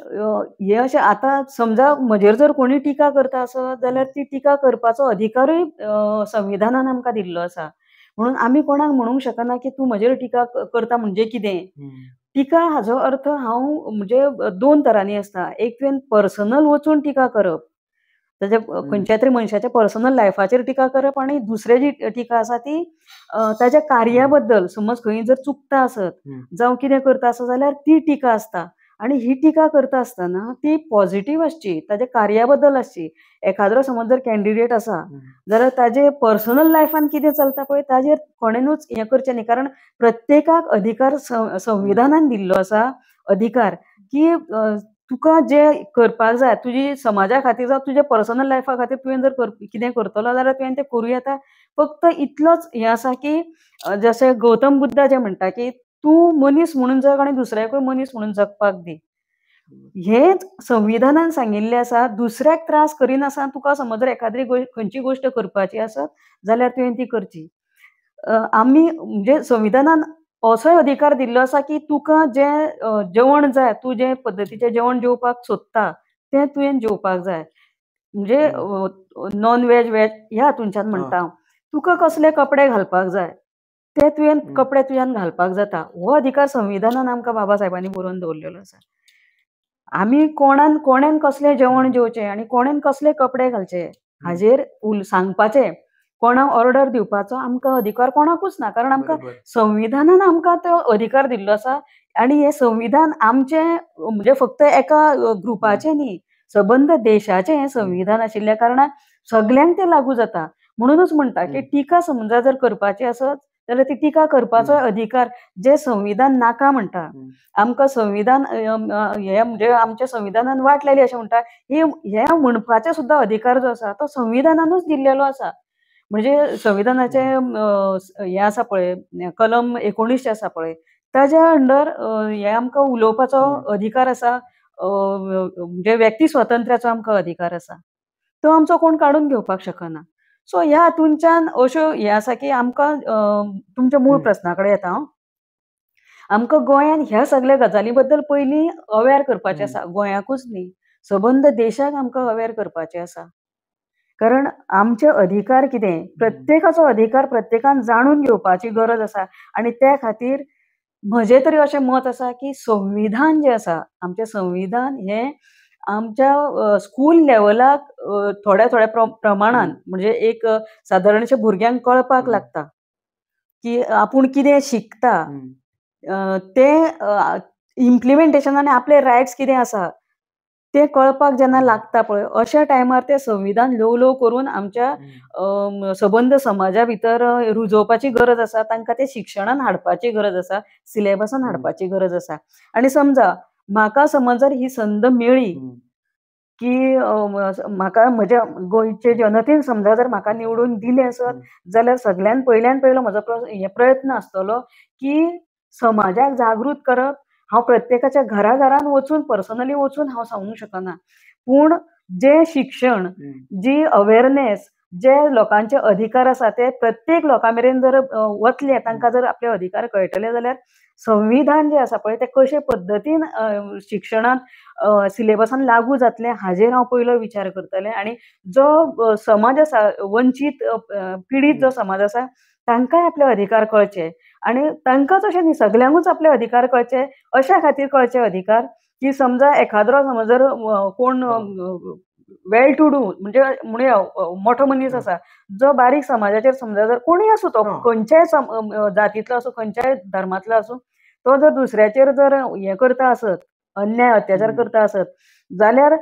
हे असे आता समजा म्हजेर जर कोणी टीका करता आसत जाल्यार ती टीका करपाचो अधिकारूय संविधानान आमकां दिल्लो आसा म्हणून आमी कोणाक म्हणूंक शकना की तूं म्हजेर टिका करता म्हणजे कितें टिका हाजो अर्थ हांव म्हणजे दोन तरांनी आसता एक तुवें पर्सनल वचून टिका करप ताच्या खंयच्या तरी मनशाच्या पर्सनल लायफाचेर टिका करप आनी दुसरे जी टिका आसा ती ताच्या कार्या बद्दल समज खंय जर चुकता आसत जावं कितें करता आसत जाल्यार ती टिका आसता आणि ही टीका करता असताना ती पॉझिटिव्ह असची ताज्या कार्याबद्दल असची एखादो समज जर कॅन्डिडेट असा जर ताजे पर्सनल लायफान किती चलता पण ताजेर कोणेनूच हे करचे नाही कारण प्रत्येकाक अधिकार संविधानान दिल्लो असा अधिकार की तुका जे करपाक जाय तुजी समाजा खातीर जावं तुज्या पर्सनल लायफा खातीर तुवें जर कितें करतलो जाल्यार तुवें तें करूं येता फक्त इतलोच हें आसा की जशें गौतम बुद्धा जे म्हणटा की तू मनीस म्हणून जग आणि दुसऱ्याकूय मनीस म्हणून जगपाक दी हे संविधानान सांगिल्लें आसा दुसऱ्याक त्रास करिनासा तुका समज जर एखादी खंयची गोष्ट करपाची आसत जाल्यार तुवें ती करची आमी म्हणजे संविधानान असोय अधिकार दिल्लो आसा की तुका जे जेवण जाय तूं जे पद्दतीचें जेवण जेवपाक सोदता तें तुवें जेवपाक जाय म्हणजे नॉन वेज व्हेज ह्या हातूंच्यान म्हणटा हांव तुका कसले कपडे घालपाक जाय ते तुवें कपडे तुवें घालपाक जाता हो अधिकार संविधानान आमकां बाबा सायबांनी बरोवन दवरलेलो आसा आमी कोणान कोणेन कसलें जेवण जेवचें आनी कोणेन कसले कपडे घालचे हाजेर उल सांगपाचे कोणाक ऑर्डर दिवपाचो आमकां अधिकार कोणाकूच ना कारण आमकां संविधानान आमकां तो अधिकार दिल्लो आसा आनी हे संविधान आमचे म्हणजे फक्त एका ग्रुपाचें न्ही सबंद देशाचे हे संविधान आशिल्ल्या कारणान सगल्यांक ते लागू जाता म्हणूनच म्हणटा की टिका समजा जर करपाची आसत जाल्यार ती टिका करपाचो अधिकार जे संविधान नाका म्हणटा आमकां संविधान हे म्हणजे आमच्या संविधानान वाट अशें म्हणटा हे हे म्हणपाचे सुद्दां अधिकार जो आसा तो संविधानानूच दिल्लेलो आसा म्हणजे संविधानाचे हे आसा पळय कलम एकोणीस जे आसा पळय ताज्या अंडर हे आमकां उलोवपाचो अधिकार आसा म्हणजे व्यक्ती स्वातंत्र्याचो आमकां अधिकार आसा तो आमचो कोण काढून घेवपाक शकना सो ह्या हातूनच्यान अश्यो हे आसा की आमकां तुमच्या मूळ प्रस्नाकडे येता हांव आमकां गोंयान ह्या सगळ्या गजाली बद्दल पयलीं अवेअर करपाचें आसा गोंयाकूच न्ही सबंद देशाक आमकां अवेअर करपाचें आसा कारण आमचे अधिकार कितें प्रत्येकाचो अधिकार प्रत्येकान जाणून घेवपाची गरज आसा आनी त्या खातीर म्हजें तरी अशें मत आसा की संविधान जें आसा आमचें संविधान हें आमच्या स्कूल लेवलाक थोड्या थोड्या प्रमाणान म्हणजे एक साधारणशे भुरग्यांक कळपाक लागता की आपूण कितें शिकता ते इम्प्लिमेंटेशन आनी आपले रायट्स कितें आसा ते कळपाक जेन्ना लागता पळय अशा टायमार ते संविधान ल्हव करून आमच्या सबंद समाजा भितर रुजोवपाची गरज आसा तांकां ते शिक्षणान हाडपाची गरज आसा सिलेबसान हाडपाची गरज आसा आनी समजा माका समज जर ही संद मेळी की म्हाका म्हज्या गोंयचे जनतेन समजा जर माका निवडून दिले असत जाल्यार सगळ्यान पयल्यान पयलो म्हजो हे प्रयत्न आसतलो की समाजाक जागृत करत हांव प्रत्येकाच्या घरा घरान वचून पर्सनली वचून हांव सांगूंक शकना पूण जे शिक्षण जी अवेअरनेस जे लोकांचे अधिकार आसा ते प्रत्येक लोकां मेरेन जर वतले तांकां जर आपले अधिकार कळटले जाल्यार संविधान जे आसा पळय तें कशे पद्दतीन शिक्षणात सिलेबसान लागू जातले हाजेर हांव पयलो विचार करतले आणि जो समाज आसा वंचित पिडीत जो समाज असा तांकांय आपले अधिकार कळचे आणि तांकांच अशें न्ही सगल्यांकूच आपले अधिकार कळचे अशा खातीर कळचे अधिकार की समजा एखादो समज जर कोण हो. वेल टू डू म्हणजे मुळे मोठो मनीस असा जो बारीक समाजाचेर समजा जर कोणी आसूं तो खंयच्याय जातींतलो असो खंयच्याय धर्मांतलो असो तो जर दुसऱ्याचेर जर हे करता असत अन्याय अत्याचार करता असत जाल्यार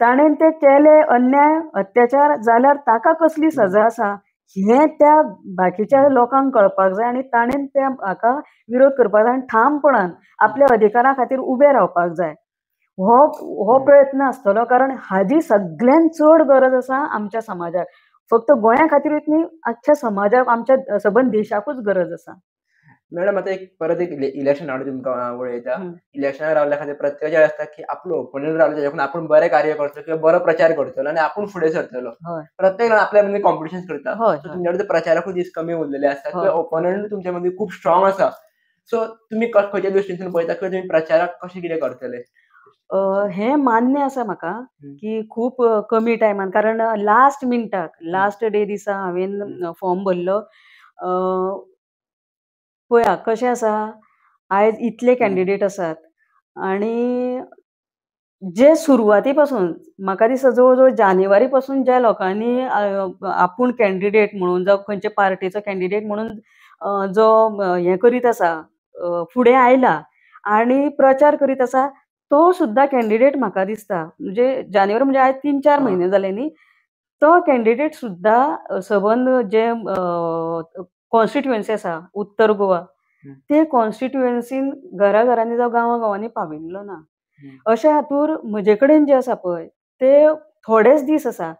ताणेन ते केले अन्याय अत्याचार जाल्यार ताका कसली सजा आसा हे त्या बाकीच्या लोकांक कळपाक जाय आणि ताणेन त्या हाका विरोध करपाक जाय आनी ठामपणान आपल्या अधिकारा खातीर उभे रावपाक जाय हो हो प्रयत्न आसतलो कारण हाजी सगळ्यात चढ गरज असा आमच्या समाजात फक्त गोंया खातीर न्ही आजच्या समाजाक आमच्या सबंद देशाकूच गरज असा मॅडम आता एक परत एक इलेक्शन हाडून तुमकां वळयता इलेक्शन रावल्या खातीर प्रत्येक असता की आपलो ओपोनंट रावलो तेज्याकडून आपूण बरें कार्य करतो किंवा बरो प्रचार करतलो आणि आपूण फुडें सरतलो प्रत्येक जाण आपल्या मध्ये कॉम्पिटिशन करता तुमचे कडेन प्रचाराकूच दीस कमी उरलेले आसता किंवा ओपोनंट तुमच्या मदीं खूब स्ट्रॉंग आसा सो तुमी खंयच्या दृष्टीतून पळयता किंवा तुमी प्रचाराक कशें कितें करतले हे मान्य असं म्हाका की खूप कमी टायमान कारण लास्ट मिनटाक लास्ट डे दिसा हांवें फॉर्म भरलो अ, पळया कशें आसा आयज इतले कॅन्डिडेट आसात आनी जे सुरवाती पासून म्हाका दिसता जवळ जवळ जानेवारी पासून ज्या लोकांनी आपण आपूण कॅन्डिडेट म्हणून जावं खंयचे पार्टीचो कॅन्डिडेट म्हणून जो हे करीत आसा फुडे फुडें आयला आनी प्रचार करीत आसा तो सुद्धा कॅन्डिडेट म्हाका दिसता म्हणजे जानेवारी म्हणजे आयज तीन चार म्हयने जाले न्ही तो कॅन्डिडेट सुद्धा सबंद जे कॉन्स्टिट्युएन्सी आसा उत्तर गोवा ते कॉन्स्टिट्युएन्सीन घरा घरांनी जावं गांवा गांवांनी पाविल्लो ना अशा हातूर म्हजे कडेन जे आसा पळय ते थोडेच दीस आसा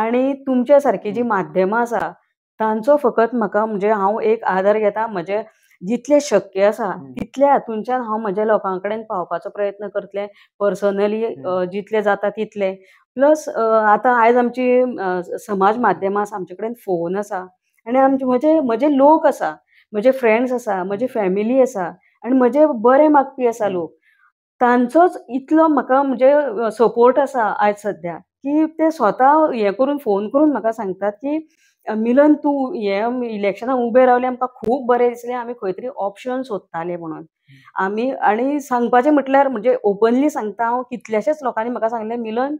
आनी तुमच्या सारकी जी माध्यमां आसा तांचो फकत म्हाका म्हणजे हांव एक आदार घेता म्हजे जितले शक्य आसा तितल्या हातूंतल्यान हांव म्हज्या लोकां कडेन पावपाचो प्रयत्न करतले पर्सनली जितले जाता तितले प्लस आतां आयज आमची समाज माध्यमां आसा आमचे कडेन फोन आसा आनी आमचे म्हजे म्हजे लोक आसा म्हजे फ्रेंड्स आसा म्हजी फॅमिली आसा आनी म्हजे बरे मागपी आसा लोक तांचोच इतलो म्हाका म्हणजे सपोर्ट आसा आयज सद्या की ते स्वता हे करून फोन करून म्हाका सांगतात की मिलन तू हे इलेक्शनाक उबे रावले आमकां खूब बरें दिसले आमी खंय तरी ऑप्शन सोदताले म्हणून आमी आनी सांगपाचें म्हटल्यार म्हणजे ओपनली सांगता हांव हो, कितल्याशेच लोकांनी म्हाका सांगले मिलन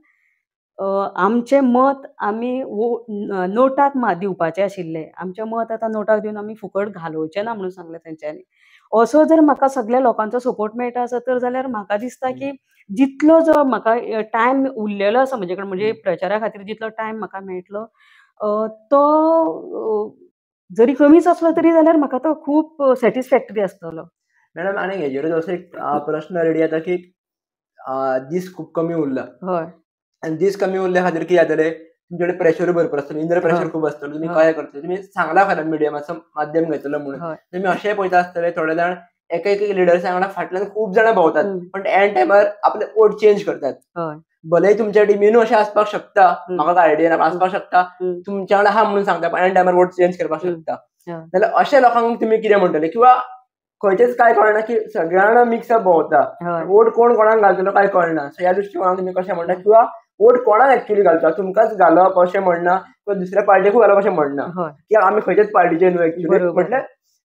आमचे मत आमी नोटाक दिवपाचें आशिल्लें आमचे मत आतां नोटाक दिवन आमी फुकट घालोवचें ना म्हणून सांगले तेंच्यांनी असो जर म्हाका सगळ्या लोकांचो सपोर्ट मेळटा आसा तर जाल्यार म्हाका दिसता की जितलो जो म्हाका टायम उरलेलो आसा म्हजे कडेन म्हणजे, म्हणजे प्रचारा खातीर जितलो टायम म्हाका मेळटलो तो जरी कमीच असलो तरी जाल्यार म्हाका तो खूप सॅटिस्फॅक्टरी आसतलो मॅडम आनी हेजेर असो एक प्रश्न रेडी जाता की दीस खूब कमी उरला हय आनी दीस कमी उरल्या खातीर कितें जातलें तुमचे कडेन भरपूर असतो इंद्र प्रेशर खूब आसतलो तुम्ही काय करतले तुमी सांगला खरें मिडियमाचो माध्यम घेतलं म्हणून तुमी असे पळयता आसतले थोडे जाण एका एक लिडर्सां वांगडा फाटल्यान खूब जाणां भोंवतात पण एंड टायमार आपले ओट चेंज करतात भले तुमच्या मेनू अशें आसपाक शकता म्हाका आयडिया ना आसपाक शकता तुमच्या वांगडा हा म्हणून सांगता पण टायमार वोट चेंज करपाक शकता जाल्यार अशा लोकांक तुमी कितें म्हणटले किंवा खंयचेच काय कळना की सगळ्या वांगडा मिक्सअप भोंवता वोट कोण कोणाक घालतलो काय कळना ह्या दृश्टीकोनान तुमी कशें म्हणटा किंवा वोट कोणाक ऍक्च्युली घालता तुमकांच घालप अशें म्हणना किंवा दुसऱ्या पार्टीकूय घालप अशें म्हणना किंवा आमी खंयचेच पार्टीचे न्हू ऍक्च्युली म्हटल्यार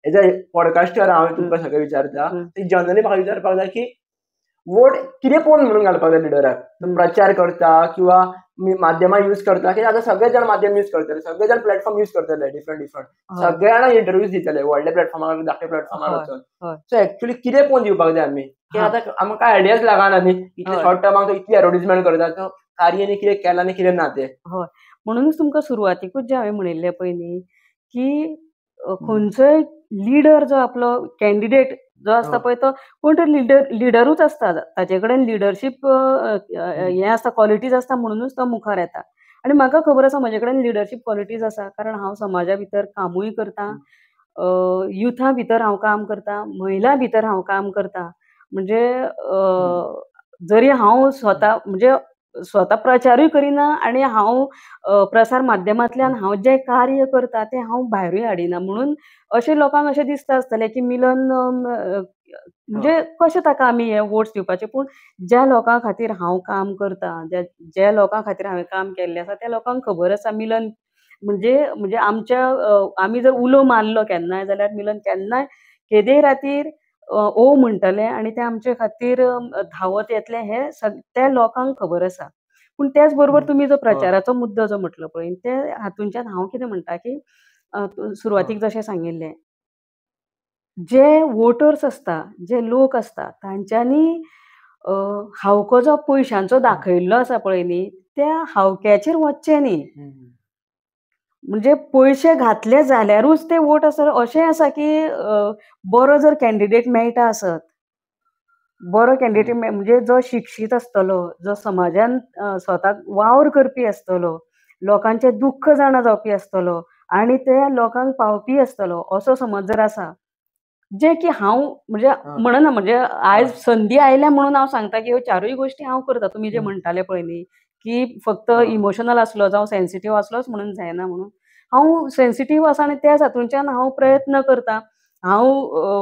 एज अ पॉडकास्टर हांव तुमकां सगळें विचारता जनरली म्हाका विचारपाक जाय की वोट कितें म्हणून घालपाक जाय लिडराक प्रचार करता किंवा माध्यमां यूज करता कित्याक आतां सगळे जाण माध्यम यूज करतले सगळे जाण प्लॅटफॉर्म यूज करतले डिफरंट डिफरंट सगळ्यांना जाणां इंटरव्यूज दितले व्हडल्या प्लॅटफॉर्मार धाकट्या प्लॅटफॉर्मार वचून सो एक्चुअली कितें पळोवन दिवपाक जाय आमी की हो. आमकां काय आयडियाच लागना न्ही इतले शॉर्ट हो. टर्माक तो इतली एडवर्टीजमेंट करता तो हो. कार्यानी कितें केलां आनी कितें ना तें म्हणूनच तुमकां सुरवातीकूच जे हांवें म्हणिल्लें पळय की खंयचोय लिडर जो आपलो कॅन्डिडेट जो असता पळय तो कोण तरी लिडर लिडरूच आसता ताचे कडेन लिडरशीप हे आसता क्वॉलिटीज आसता म्हणूनच तो मुखार येता आनी म्हाका खबर आसा म्हजे कडेन लिडरशीप क्वॉलिटीज आसा कारण हांव समाजा भितर कामूय करता युथा भितर हांव काम करता महिला भितर हांव काम करता म्हणजे जरी हांव स्वता म्हणजे स्वतः प्रचारूय करिना आणि हा प्रसार माध्यमांतल्यान हांव जें कार्य करता ते हा भायरूय हाडिना म्हणून असे लोकांक अशें दिसता आसतलें की मिलन म्हणजे हो. कसे ताका आमी हे वोट्स दिवपाचे पण ज्या लोकां खातीर हा काम करता ज्या ज्या लोकां खातीर हांवें काम केल्लें आसा त्या लोकांक खबर आसा मिलन म्हणजे म्हणजे आमच्या आम्ही जर उलो मारलो केन्नाय जाल्यार मिलन केन्नाय केदे रातीर ओ म्हणटले आणि ते आमचे खातीर धावत येतले हे त्या लोकांक खबर आसा पूण त्याच बरोबर तुमी जो प्रचाराचो मुद्दो जो म्हटलो पळय ते हातूंतल्यान हांव कितें म्हणटा की सुरवातीक जशें सांगिल्लें जे वोटर्स आसता जे लोक आसता तांच्यांनी हावको जो पयशांचो दाखयल्लो आसा पळय न्ही त्या हावक्याचेर वचचे न्ही म्हणजे पयशे घातले जाल्यारूच ते वोट असं असे असा की बरो जर कॅन्डिडेट मेळटा असत बरो कॅन्डिडेट म्हणजे जो शिक्षित असतलो जो समाजान स्वताक वावर करपी असतलो लोकांचे दुःख जाणा जावपी आसतलो आणि ते लोकांक पावपी आसतलो असो समज जर आसा जे की हांव म्हणजे म्हणना म्हणजे आयज संधी आयल्या म्हणून हांव सांगता की ह्यो चारूय गोष्टी हांव करता तुम्ही जे म्हणटाले पळय न्ही की फक्त इमोशनल असलो जावं सेन्सिटिव्ह असलोच म्हणून जायना म्हणून हांव सेन्सिटिव्ह असा आणि त्या हातूंतल्यान हांव प्रयत्न करता हांव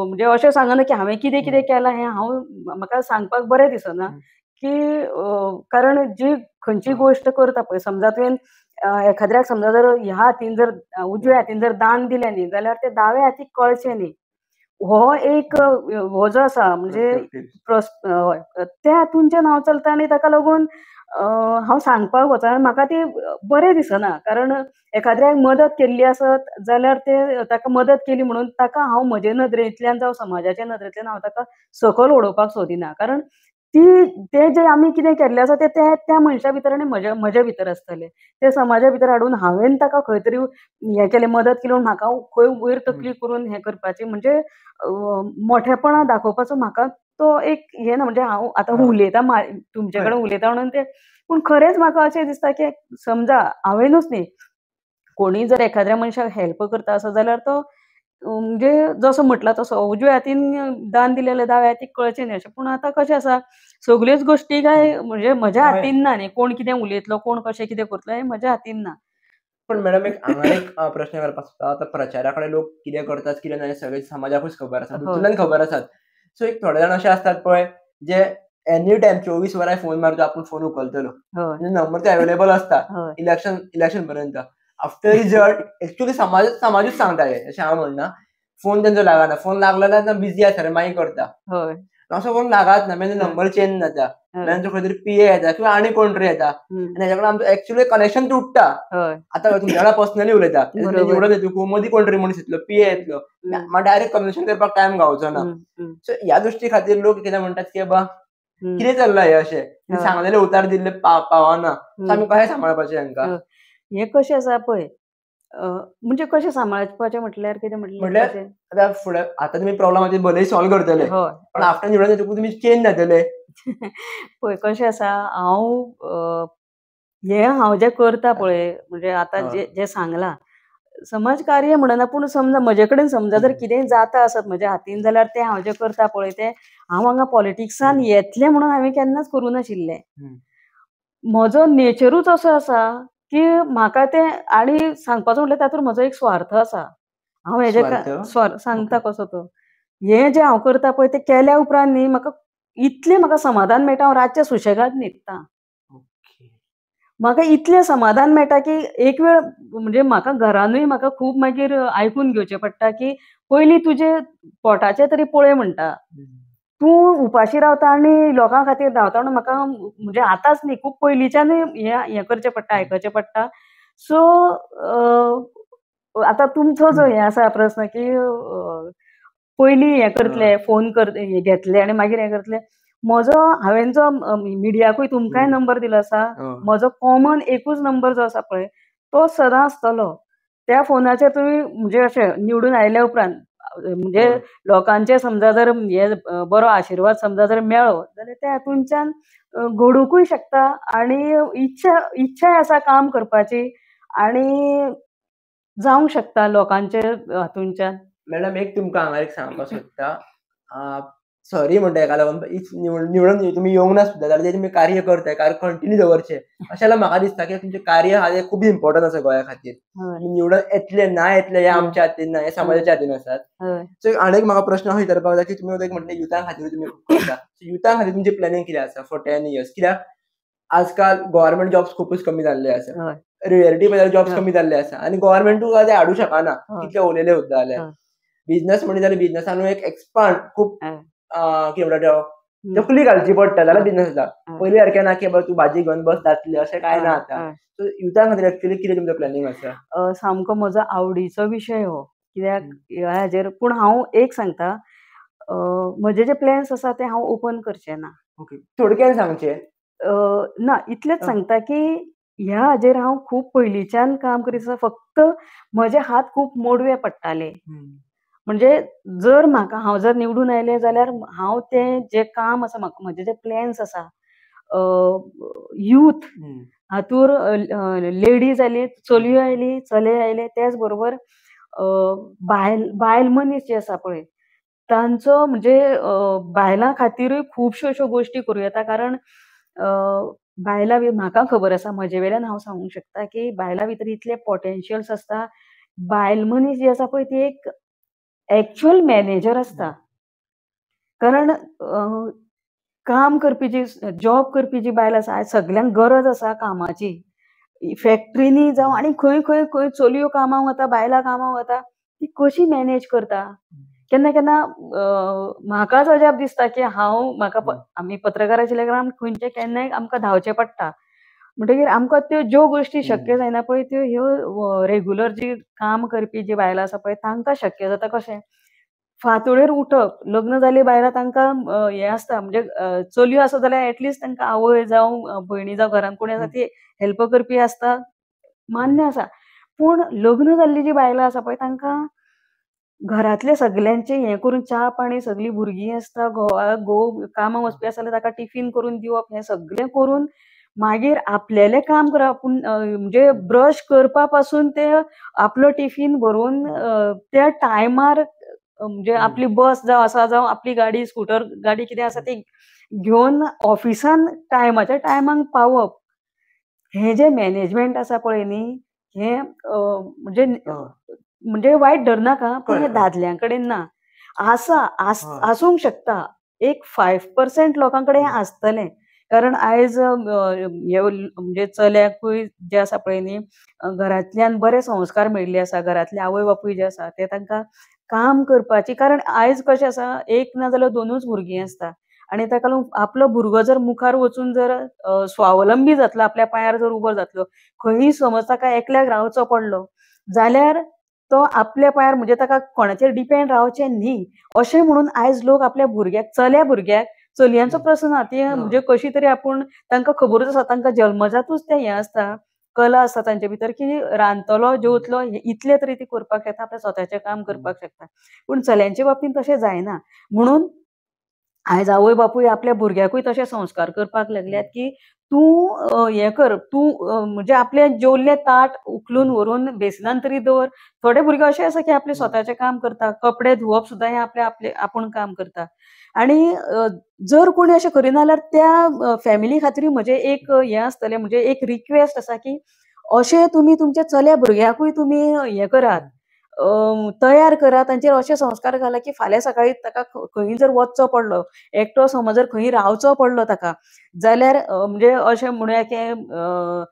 म्हणजे अशें सांगना की हांवें कितें कितें केलां हें हांव म्हाका सांगपाक बरें दिसना की कारण जी खंयची गोश्ट करता पळय समजा तुवें एखाद्याक समजा जर ह्या हातीन जर उजव्या हातीन जर दान दिलें न्ही जाल्यार तें दावे हातीक कळचें न्ही हो एक हो जो आसा म्हणजे हय त्या हातूंतच्यान हांव चलता आनी ताका लागून हांव सांगपाक वचना म्हाका ते बरें दिसना कारण एखाद्याक मदत केल्ली आसत जाल्यार ते ताका मदत केली म्हणून ताका हांव म्हजे नदरेंतल्यान जावं समाजाच्या नदरेंतल्यान हांव ताका सकयल उडोवपाक सोदिना कारण ती ते जे आमी कितें केल्लें आसा तें त्या मनशा भितर आनी म्हज्या म्हज्या भितर आसतलें ते समाजा भितर हाडून हांवें ताका खंय तरी हें केलें मदत केली म्हणून म्हाका खंय वयर तकली करून हें करपाची म्हणजे मोठेपणां दाखोवपाचो म्हाका तो एक हे ना म्हणजे हांव आता उलयता तुमचे कडेन म्हणून ते पूण खरेंच म्हाका अशें दिसता की समजा हांवेंनूच न्ही कोणी जर एखाद्या मनशाक हेल्प करता आसा जाल्यार तो म्हणजे जसो म्हटला तसो उजव्या हातीन दान दिलेले दाव्या हातीक कळचे न्ही अशें पूण आतां कशें आसा सगल्योच गोश्टी काय म्हणजे म्हज्या हातीन ना न्ही कोण कितें उलयतलो कोण कशें कितें करतलो हें म्हज्या हातीन ना पण मॅडम एक हांगा एक प्रश्न करपाक सोदता आतां प्रचारा कडेन लोक कितें करतात कितें ना सगळे समाजाकूच खबर आसा खबर आसात सो एक थोडे जाण असे असतात पळय जे एनी टाइम चोवीस वर फोन मारतो आपण फोन उखलतलो नंबर ते अवेलेबल असतात इलेक्शन इलेक्शन पर्यंत आफ्टर रिजल्ट एक्चुअली समाज समाजच सांगता हे अशें हांव म्हणना फोन तेंचो लागना फोन लागलेला ना बिझी आसा रे मागीर करता असो फोन लागत ना नंबर चेंज जाता नंतर खरी तरी पीए येता किंवा आनी कोण तरी येता आनी कडेन आमचो एक्चुअली कनेक्शन तुटता आतां तुमच्या पर्सनली उलयता उलयता मदीं कोण तरी म्हणून पी पीए येतलो मग डायरेक्ट कनेक्शन करपाक टायम गावचो ना सो ह्या दृश्टी खातीर लोक कितें म्हणटात की बाबा कितें चल्लां हे अशें सांगलेले उतार दिल्ले पावना हो सो आमी कशें सांबाळपाचें हांकां हें कशें आसा पळय म्हणजे कशें सांबाळपाचें म्हटल्यार कितें म्हटल्यार आतां फुडें आता तुमी प्रॉब्लमाचे भलेही सॉल्व करतले पण आफ्टर निवडून तुमी चेंज जातले पळय कशें आसा हांव हें हांव जें करता पळय म्हणजे आतां जे सांगला समाज कार्य म्हणना पूण समजा म्हजे कडेन समजा जर कितेंय जाता आसत म्हज्या हातीन जाल्यार तें हांव जें करता पळय तें हांव हांगा पॉलिटिक्सान येतलें म्हणून हांवें केन्नाच करूं नाशिल्लें म्हजो नेचरूच असो आसा की म्हाका तें आनी सांगपाचो म्हटल्यार तातूंत म्हजो एक स्वार्थ आसा हांव हेजे स्वार्थ सांगता कसो तो हें जें हांव करता पळय तें केल्या उपरांत न्ही म्हाका इतले म्हाका समाधान मेळटा हांव रातच्या सुशेगाद न्हिदतां म्हाका इतलें समाधान मेळटा की एक वेळ म्हणजे म्हाका घरानूय म्हाका खूब मागीर आयकून घेवचें पडटा की पहिली तुजे पोटाचे तरी पळय म्हणटा तूं उपाशी रावता आनी लोकां खातीर धांवता म्हणून म्हाका म्हणजे आतांच न्ही खूब पयलींच्यानूय हे हें करचें पडटा आयकचें पडटा सो आता तुमचो जो हे आसा प्रस्न की पयलीं हे करतले फोन कर घेतले आणि मागीर हें करतले म्हजो हांवेन जो मिडियाकूय तुमकांय नंबर दिलो आसा म्हजो कॉमन एकूच नंबर जो आसा पळय तो सदां आसतलो त्या फोनाचेर तुम्ही म्हणजे अशें निवडून आयल्या उपरांत म्हणजे लोकांचे समजा जर हे बरो आशिर्वाद समजा जर मेळ्ळो जाल्यार त्या हातूनच्यान घडूकूय शकता आनी इच्छा इच्छाय आसा काम करपाची आनी जावंक शकता लोकांचे हातूनच्यान मॅडम एक तुमकां हांगा एक सांगपाक सोदता सॉरी म्हणटा एका लागून निवडून तुम्ही येवंक ना सुद्दां जाल्यार तुमी कार्य करताय कार्य कंटिन्यू दवरचें अशें जाल्यार म्हाका दिसता की तुमचें कार्य हा खूप खूब इम्पॉर्टंट आसा गोंया खातीर निवडून येतले ना येतले हे आमच्या हातीन ना हे समाजाच्या हातीन आसात सो हांवें एक म्हाका प्रश्न विचारपाक जाय की तुमी एक म्हणलें युथां खातीर तुमी करता खातीर तुमची प्लॅनिंग कितें आसा फॉर टेन इयर्स कित्याक आजकाल गव्हर्नमेंट जॉब्स खूपच कमी जाल्ले आसा रियलिटी मध्ये जॉब्स कमी जाल्ले आसा आनी गव्हर्नमेंटू ते हाडूं शकना कितले उरलेले सुद्दां जाल्यार बिझनेस म्हणजे जाल्यार बिझनेसान एक एक्सपांड खूब कितें म्हणटा तकली घालची पडटा जाल्यार बिझनेस जाता पयलीं सारकें ना की बाबा तूं भाजी घेवन बस जातले अशें कांय ना आतां सो युथा खातीर एक्चुअली कितें तुमचो प्लॅनिंग आसा सामको म्हजो आवडीचो विशय हो कित्याक हाजेर पूण हांव एक सांगता म्हजे जे प्लॅन्स आसा ते हांव ओपन करचें ना ओके थोडक्यान सांगचें ना इतलेंच सांगता की ह्या हाजेर हांव खूब पयलींच्यान काम करीत फक्त म्हजे हात खूब मोडवे पडटाले म्हणजे जर म्हाका हांव जर निवडून आयलें जाल्यार हांव तें जे काम आसा म्हाका म्हजे जे प्लॅन्स आसा यूथ हातूर लेडीज आयली चलयो आयली चले आयले त्याच बरोबर बायल बायल मनीस जे आसा पळय तांचो म्हणजे बायलां खातीरूय खुबश्यो अश्यो गोष्टी करूं येता कारण बायलां म्हाका खबर आसा म्हजे वेल्यान हांव सांगूंक शकता की बायलां भितर इतले पोटेन्शियल्स आसता बायल मनीस जी आसा पळय ती एक एक्चुअल मॅनेजर असता कारण काम करपी जी जॉब करपी जी बायल आसा सगळ्यांक गरज आसा कामाची फॅक्ट्रीनी जावं आणि खंय खंय खंय चलयो कामाक वता बायलां कामाक वता ती कशी मॅनेज करता केन्ना केन्ना म्हाकाच अजाप दिसता की हांव म्हाका आमी पत्रकार आशिल्ल्या कारणान खंयचे केन्नाय आमकां धांवचें पडटा म्हणटकीर आमकां त्यो ज्यो गोश्टी शक्य जायना पळय त्यो ह्यो रेगुलर जी काम करपी जी बायलां आसा पळय तांकां शक्य जाता कशें फांतोडेर उठप लग्न जाली बायलां तांकां हें आसता म्हणजे चलयो आसा जाल्यार एटलिस्ट तांकां आवय जावं भयणी जावं घरांत कोणी आसा ती हेल्प करपी आसता मान्य आसा पूण लग्न जाल्ली जी बायलां आसा पळय तांकां घरांतल्या सगल्यांचें हें करून च्या पाणी सगळीं भुरगीं आसता घोवा घोव कामां वचपी आसा जाल्यार ताका टिफीन करून दिवप हे सगळें करून मागीर आपल्याले काम करप आपूण म्हणजे ब्रश करपा पासून ते आपलो टिफिन भरून त्या टायमार म्हणजे आपली बस जावं असा जावं आपली गाडी स्कूटर गाडी कितें आसा ती घेऊन ऑफिसान टायमाच्या टायमांक पावप हे जे मॅनेजमेंट आसा पळय न्ही हे म्हणजे म्हणजे वायट धरनाका पण हे दादल्यां कडेन ना आसा आसूंक शकता एक फायव्ह पर्सेंट लोकां कडेन आसतलें कारण आयज म्हणजे चल्याकूय जे आसा पळय न्ही घरांतल्यान बरे संस्कार मेळिल्ले आसा घरांतले आवय बापूय जे आसा ते तांकां काम करपाची कारण आयज कशें आसा एक ना जाल्यार दोनूच भुरगीं आसता आनी ताका लागून आपलो भुरगो जर मुखार वचून जर स्वावलंबी जातलो आपल्या पांयार जर उबो जातलो खंयी समज ताका एकल्याक रावचो पडलो जाल्यार तो आपल्या पांयार म्हणजे ताका कोणाचेर डिपेंड रावचें न्ही अशें म्हणून आयज लोक आपल्या भुरग्याक चल्या भुरग्याक चलयांचो हो. प्रश्न ना ती हो. म्हणजे कशी हो. तरी आपण तांकां खबरूच आसा तांकां जल्मजातूच तें हें आसता कला आसा तांचे भितर की रांदतलो जेवतलो इतले तरी ती करपाक येता आपल्या स्वतःचे काम करपाक शकता पूण चल्यांच्या बाबतींत तशें जायना म्हणून आयज आवय बापूय आपल्या भुरग्याकूय तशे संस्कार करपाक लागल्यात की तू हे कर तू म्हणजे आपले जेवले ताट उखलून व्हरून बेसनात तरी दवर थोडे भुरगे असे असा की आपले स्वतःचे काम करता कपडे धुवप सुद्धा हे आपले आपले आपण काम करता आणि जर कोणी अशें करिनाल्यार त्या फॅमिली खातीर म्हणजे एक हे आसतलें म्हणजे एक रिक्वेस्ट असा की अशें तुमी तुमच्या चल्या भुरग्याकूय तुम्ही हे करात तयार करा तांचेर असे संस्कार घाला की फाल्यां सकाळी ताका खंय जर वचचो पडलो एकटो समज जर खंय रावचो पडलो ताका जाल्यार म्हणजे अशें म्हणया की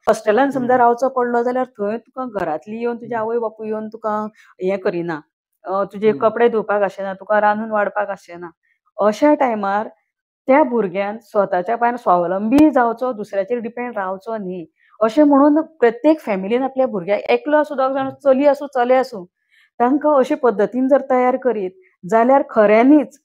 हॉस्टेलान समजा रावचो पडलो जाल्यार थंय तुका घरांतली येवन तुजी आवय बापूय येवन तुका हे करिना तुजे कपडे धुवपाक ना तुका रांदून वाडपाक आशिना अशा टायमार त्या भुरग्यान स्वताच्या पांयार स्वावलंबी जावचो दुसऱ्याचेर डिपेंड रावचो न्ही अशें म्हणून प्रत्येक फॅमिलीन आपल्या भुरग्याक एकलो आसूं दोग जाण चली आसूं चले आसूं तांकां अशे पद्दतीन जर तयार करीत जाल्यार खऱ्यांनीच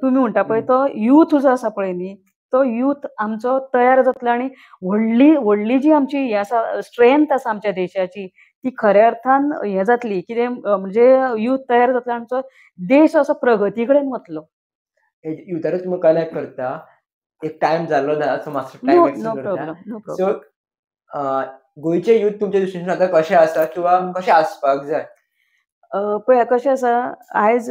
तुमी म्हणटा पळय तो यूथ जो आसा पळय न्ही तो यूथ आमचो तयार जातलो आनी व्हडली व्हडली जी आमची हे आसा स्ट्रेंथ आसा आमच्या देशाची ती खऱ्या अर्थान हे जातली कितें म्हणजे यूथ तयार जातलो आमचो देश असो प्रगती कडेन वतलो युथारूच मुखार करता एक टायम जाल्लो ना मातसो टायम गोंयचे यूथ तुमच्या दृश्टीन आतां कशें आसा किंवा कशें आसपाक जाय पळय कशें आसा आयज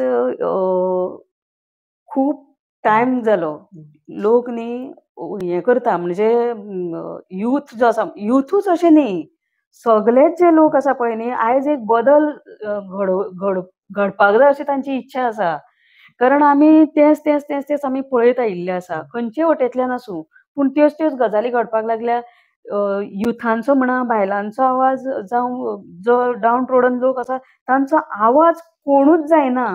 खूप टायम जालो लोक नी हे करता म्हणजे यूथ जो आसा युथूच अशें न्ही सगळेच जे लोक आसा पळय न्ही आयज एक बदल घड घड घडपाक जाय अशी तांची इच्छा आसा कारण आमी तेच तेच तेच तेच आमी पळयत आयिल्ले आसा खंयचे वटेंतल्यान आसूं पूण त्योच त्योच गजाली घडपाक लागल्या युथांचं म्हणा बायलांचो आवाज जावं जो डाऊन रोडन लोक असा त्यांचा आवाज कोणूच जायना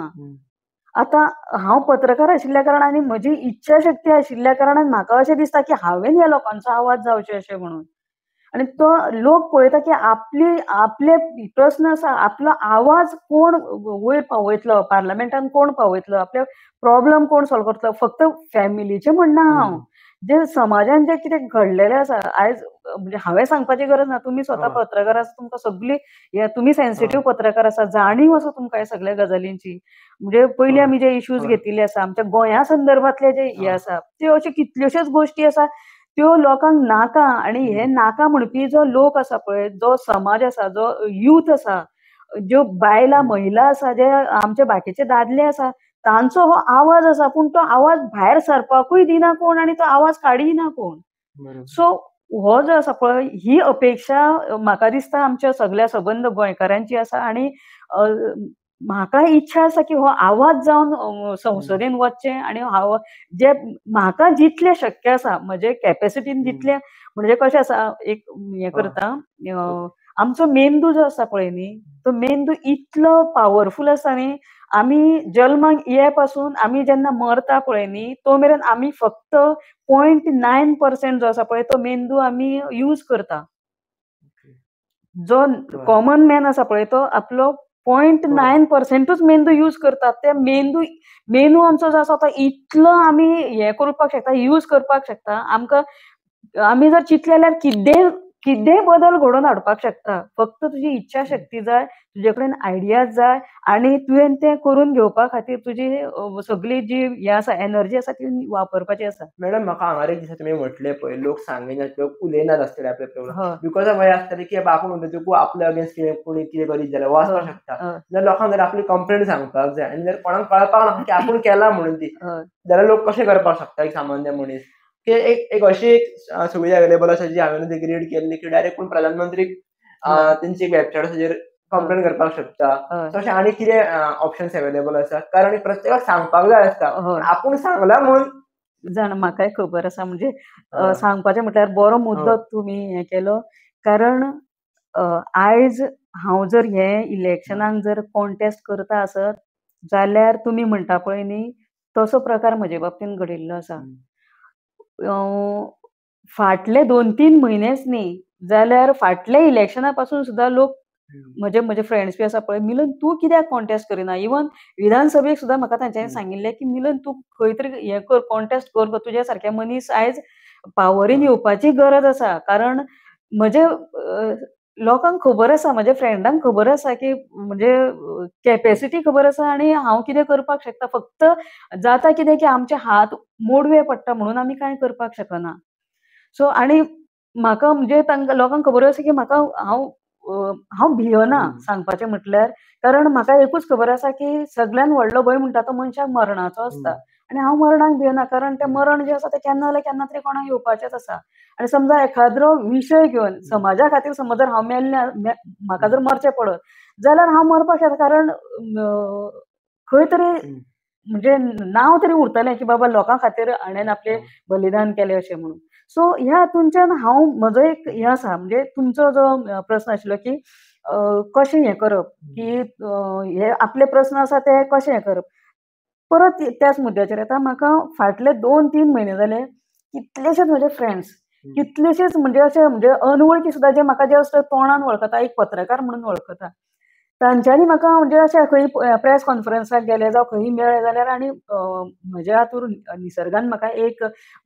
आता हा पत्रकार आशिल्ल्या कारणान म्हजी इच्छा शक्ती आशिल्ल्या कारणान म्हाका अशें दिसता की हांवें ह्या लोकांचो आवाज जावचे अशें म्हणून आणि तो लोक पळयता की आपली आपले प्रश्न आसा आपलो आवाज कोण वयर पावयतलो पार्लमेंटान कोण पावयतलो आपले प्रॉब्लेम कोण सॉल्व करतलो फक्त फॅमिलीचे म्हणणा हांव जे समाजान जे कितें घडलेलें आसा आयज म्हणजे हांवें सांगपाची गरज ना तुमी स्वता हो. पत्रकार आसा तुमकां सगळी तुमी सेन्सिटीव हो. पत्रकार आसा जाणीव आसा तुमकां ह्या सगळ्या गजालींची म्हणजे पयलीं हो. आमी जे इश्यूज घेतिल्ले आसा आमच्या गोंया संदर्भातले जे हे आसा त्यो अश्यो कितल्योश्योच गोश्टी आसा त्यो लोकांक नाका आनी हे नाका म्हणपी जो लोक आसा पळय जो समाज आसा जो यूथ आसा ज्यो बायलां महिला आसा जे आमचे बाकीचे दादले आसा तांचो हो आवाज असा पण तो आवाज भायर सरपाकूय दिना कोण आणि तो आवाज ना कोण सो हो जो आसा पळय ही अपेक्षा म्हाका दिसता आमच्या सगळ्या सबंद गोयकारांची असा आणि म्हाका इच्छा असा की हो आवाज जावन संसदेन वचचे आणि हो, जे म्हाका जितले शक्य असा म्हणजे कॅपेसिटीन जितले म्हणजे कशें असा एक हे करता आमचं मेंदू जो आसा पळय न्ही तो मेंदू इतलो पॉवरफुल आसा न्ही आम्ही जल्माक ये पासून आमी जेन्ना मरता पळय न्ही तो मेरेन आम्ही फक्त पॉयंट नाईन पर्सेंट जो आसा पळय तो मेंदू आम्ही यूज करता जो कॉमन मॅन आसा पळय तो आपलो पॉयंट नायन पर्सेंटूच मेंदू यूज करतात ते मेंदू मेंदू आमचा जो आसा तो इतलो आम्ही हे करपाक शकता यूज करपाक शकता आमकां आम्ही जर चितले जाल्यार किद्दे किती बदल घडोवन हाडपाक शकता फक्त तुजी इच्छा शक्ती जाय तुजे कडेन आयडिया जाय आनी तुवें तें करून घेवपा खातीर तुजी सगळी जी हे आसा एनर्जी आसा ती वापरपाची आसा मॅडम म्हाका हांगा एक दिसा तुमी म्हटले पळय लोक सांगिनात लोक उलयनात आसतले आपले बिकॉज भंय आसतले की आपूण म्हणटकूच आपले अगेन्स्ट कितें कोणी कितें करीत जाल्यार वाचपाक शकता जर लोकांक जर आपली कंप्लेन सांगपाक जाय आनी जर कोणाक कळपाक ना की आपूण केला म्हणून ती जाल्यार लोक कशें करपाक शकता एक सामान्य मनीस की एक एक अशी एक सुविधा अवेलेबल आसा जी हांवें क्रिएट केल्ली की डायरेक्ट कोण प्रधानमंत्री तेंची एक वेबसायट आसा कंप्लेन करपाक शकता तशें आनी कितें ऑप्शन्स अवेलेबल आसा कारण प्रत्येकाक सांगपाक जाय आसता आपूण सांगला म्हणून जाण म्हाकाय खबर आसा म्हणजे सांगपाचें म्हटल्यार बरो मुद्दो तुमी हे केलो कारण आयज हांव जर हे इलेक्शनाक जर कॉन्टेस्ट करता आसत जाल्यार तुमी म्हणटा पळय न्ही तसो प्रकार म्हजे बाबतीन घडिल्लो आसा फाटले दोन तीन महिनेच न्ही जाल्यार फाटले इलेक्शना पासून लोक म्हजे म्हजे फ्रेंड्स बी आसा पळय मिलन तू कित्याक कॉन्टेस्ट करिना इवन विधानसभेक सुद्दां म्हाका तांच्यांनी सांगिल्लें की मिलन तू खंय तरी हें कर कॉन्टेस्ट कर तुझ्या सारख्या मनीस आयज पावरीन येवपाची गरज आसा कारण म्हजे लोकांक खबर आसा म्हज्या फ्रेंडांक खबर आसा की म्हणजे कॅपेसिटी खबर आसा आणि हांव कितें करपाक शकता फक्त जाता कितें की आमचे हात मोडवे पडटा म्हणून आमी कांय करपाक शकना सो आनी म्हाका म्हणजे तांकां लोकांक खबर आसा की म्हाका हांव हांव भियोना सांगपाचें म्हटल्यार कारण म्हाका एकूच खबर आसा की सगळ्यांत व्हडलो भंय म्हणटा तो मनशाक मरणाचो आसता आणि हांव मरणाक भियेना कारण ते मरण जे आसा तें केन्ना जाल्यार केन्ना तरी कोणाक येवपाचेंच आसा आनी समजा एखादो विशय घेवन समाजा खातीर समज जर हांव मेल्लें म्हाका जर मरचें पडत जाल्यार हांव मरपाक शकता कारण खंय तरी म्हणजे नांव तरी उरतलें की बाबा लोकां खातीर हाणेन आपलें बलिदान केले अशें म्हणून सो ह्या हातूंच्यान हांव म्हजो एक हें आसा म्हणजे तुमचो जो प्रस्न आशिल्लो की कशें हें करप की हे आपले प्रस्न आसा ते कशें हें करप परत त्याच मुद्द्याचेर येता म्हाका फाटले दोन तीन म्हयने जाले कितलेशेच म्हजे फ्रेंड्स कितलेशेच म्हणजे अशे म्हणजे अनवळखी सुद्दां जे म्हाका जे असले तोंडान वळखता एक पत्रकार म्हणून वळखता तांच्यांनी म्हाका म्हणजे अशें खंय प्रेस कॉन्फरन्साक गेले जावं खंयी मेळ्ळे जाल्यार आनी म्हज्या हातूर निसर्गान म्हाका एक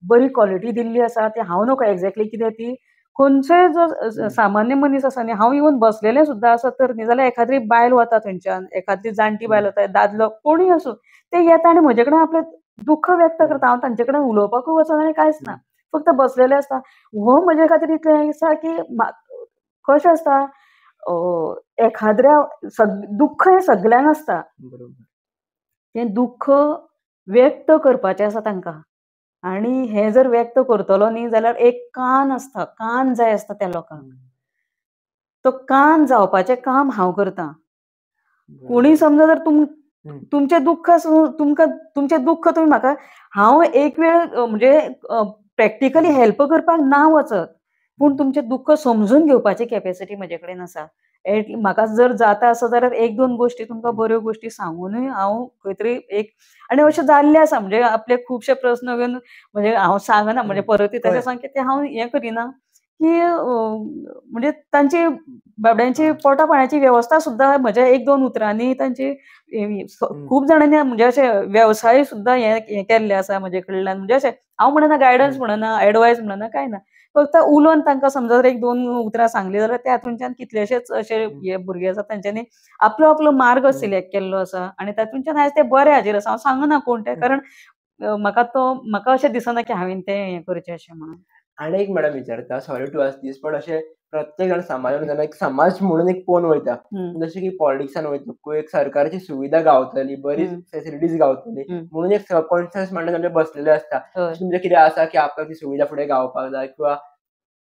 बरी कॉलिटी दिल्ली आसा ती हांव नकळो एक्झेक्टली कितें ती खंयचोय जो सामान्य मनीस आसा न्ही हांव इवन बसलेले सुद्धा आसा तर न्ही जाल्यार एखादी बायल वता थंयच्यान एखादी जाणटी बायल वता दादलो कोणूय आसूं ते येता आनी म्हजे कडेन आपलें दुःख व्यक्त करता हांव तांचे कडेन उलोवपाकूय वचना आनी कांयच ना फक्त बसलेले आसता हो म्हजे खातीर इतलें आसा की कशें आसता एखाद्या दुख्ख हे सगळ्यांक आसता तें दुख्ख व्यक्त करपाचें आसा तांकां आणि हे जर व्यक्त करतलो न्ही जाल्यार एक कान असता कान जाय असता त्या लोकांक तो कान जावपाचे काम हांव करता कोणी समजा जर तुम तुमचे दुःख तुमकां तुमचे दुःख तुमी म्हाका हांव एक वेळ म्हणजे प्रॅक्टिकली हेल्प करपाक ना वचत पूण तुमचें दुख्ख समजून घेवपाची कॅपेसिटी म्हजे कडेन आसा एट म्हाका जर जाता आसा जाल्यार एक दोन गोश्टी तुमकां बऱ्यो गोश्टी सांगूनय हांव खंय तरी एक आनी अशें जाल्लें आसा म्हणजे आपले खुबशे प्रस्न घेवन म्हणजे हांव सांगना म्हणजे परती येता सांग की तें हांव हें करिना की म्हणजे तांची बाबड्यांची पोटा पाण्याची वेवस्था सुद्दां म्हज्या एक दोन उतरांनी तांची खूब जाणांनी म्हणजे अशे वेवसाय सुद्दां हे केल्ले आसा म्हजे कडल्यान म्हणजे, म्हणजे अशें हांव म्हणना गायडन्स म्हणना एडवायज म्हणना कांय ना फक्त उलोवन तांकां समजा जर एक दोन उतरां सांगली जाल्यार त्या हातूंतल्यान कितलेशेच अशे हे भुरगे आसा तांच्यांनी आपलो आपलो मार्ग हो. सिलेक्ट केल्लो आसा आनी तातूंतल्यान आयज ते बरे हाजेर आसा हांव सांगना कोण ते हो. कारण म्हाका तो म्हाका अशें दिसना की हांवें तें हें करचें अशें म्हणून आणि एक मॅडम विचारता सॉरी टू आस दिस पण असे प्रत्येक जण समाजान जाल्यार एक समाज म्हणून एक कोण वयता जसे की पॉलिटिक्सान वयतकूच एक सरकारची सुविधा गावतली बरी फॅसिलिटीज गावतली म्हणून एक सबकॉन्शियस म्हणजे बसलेले असता तुमचें कितें असा की आपल्या सुविधा पुढे गावपाक जाय किंवा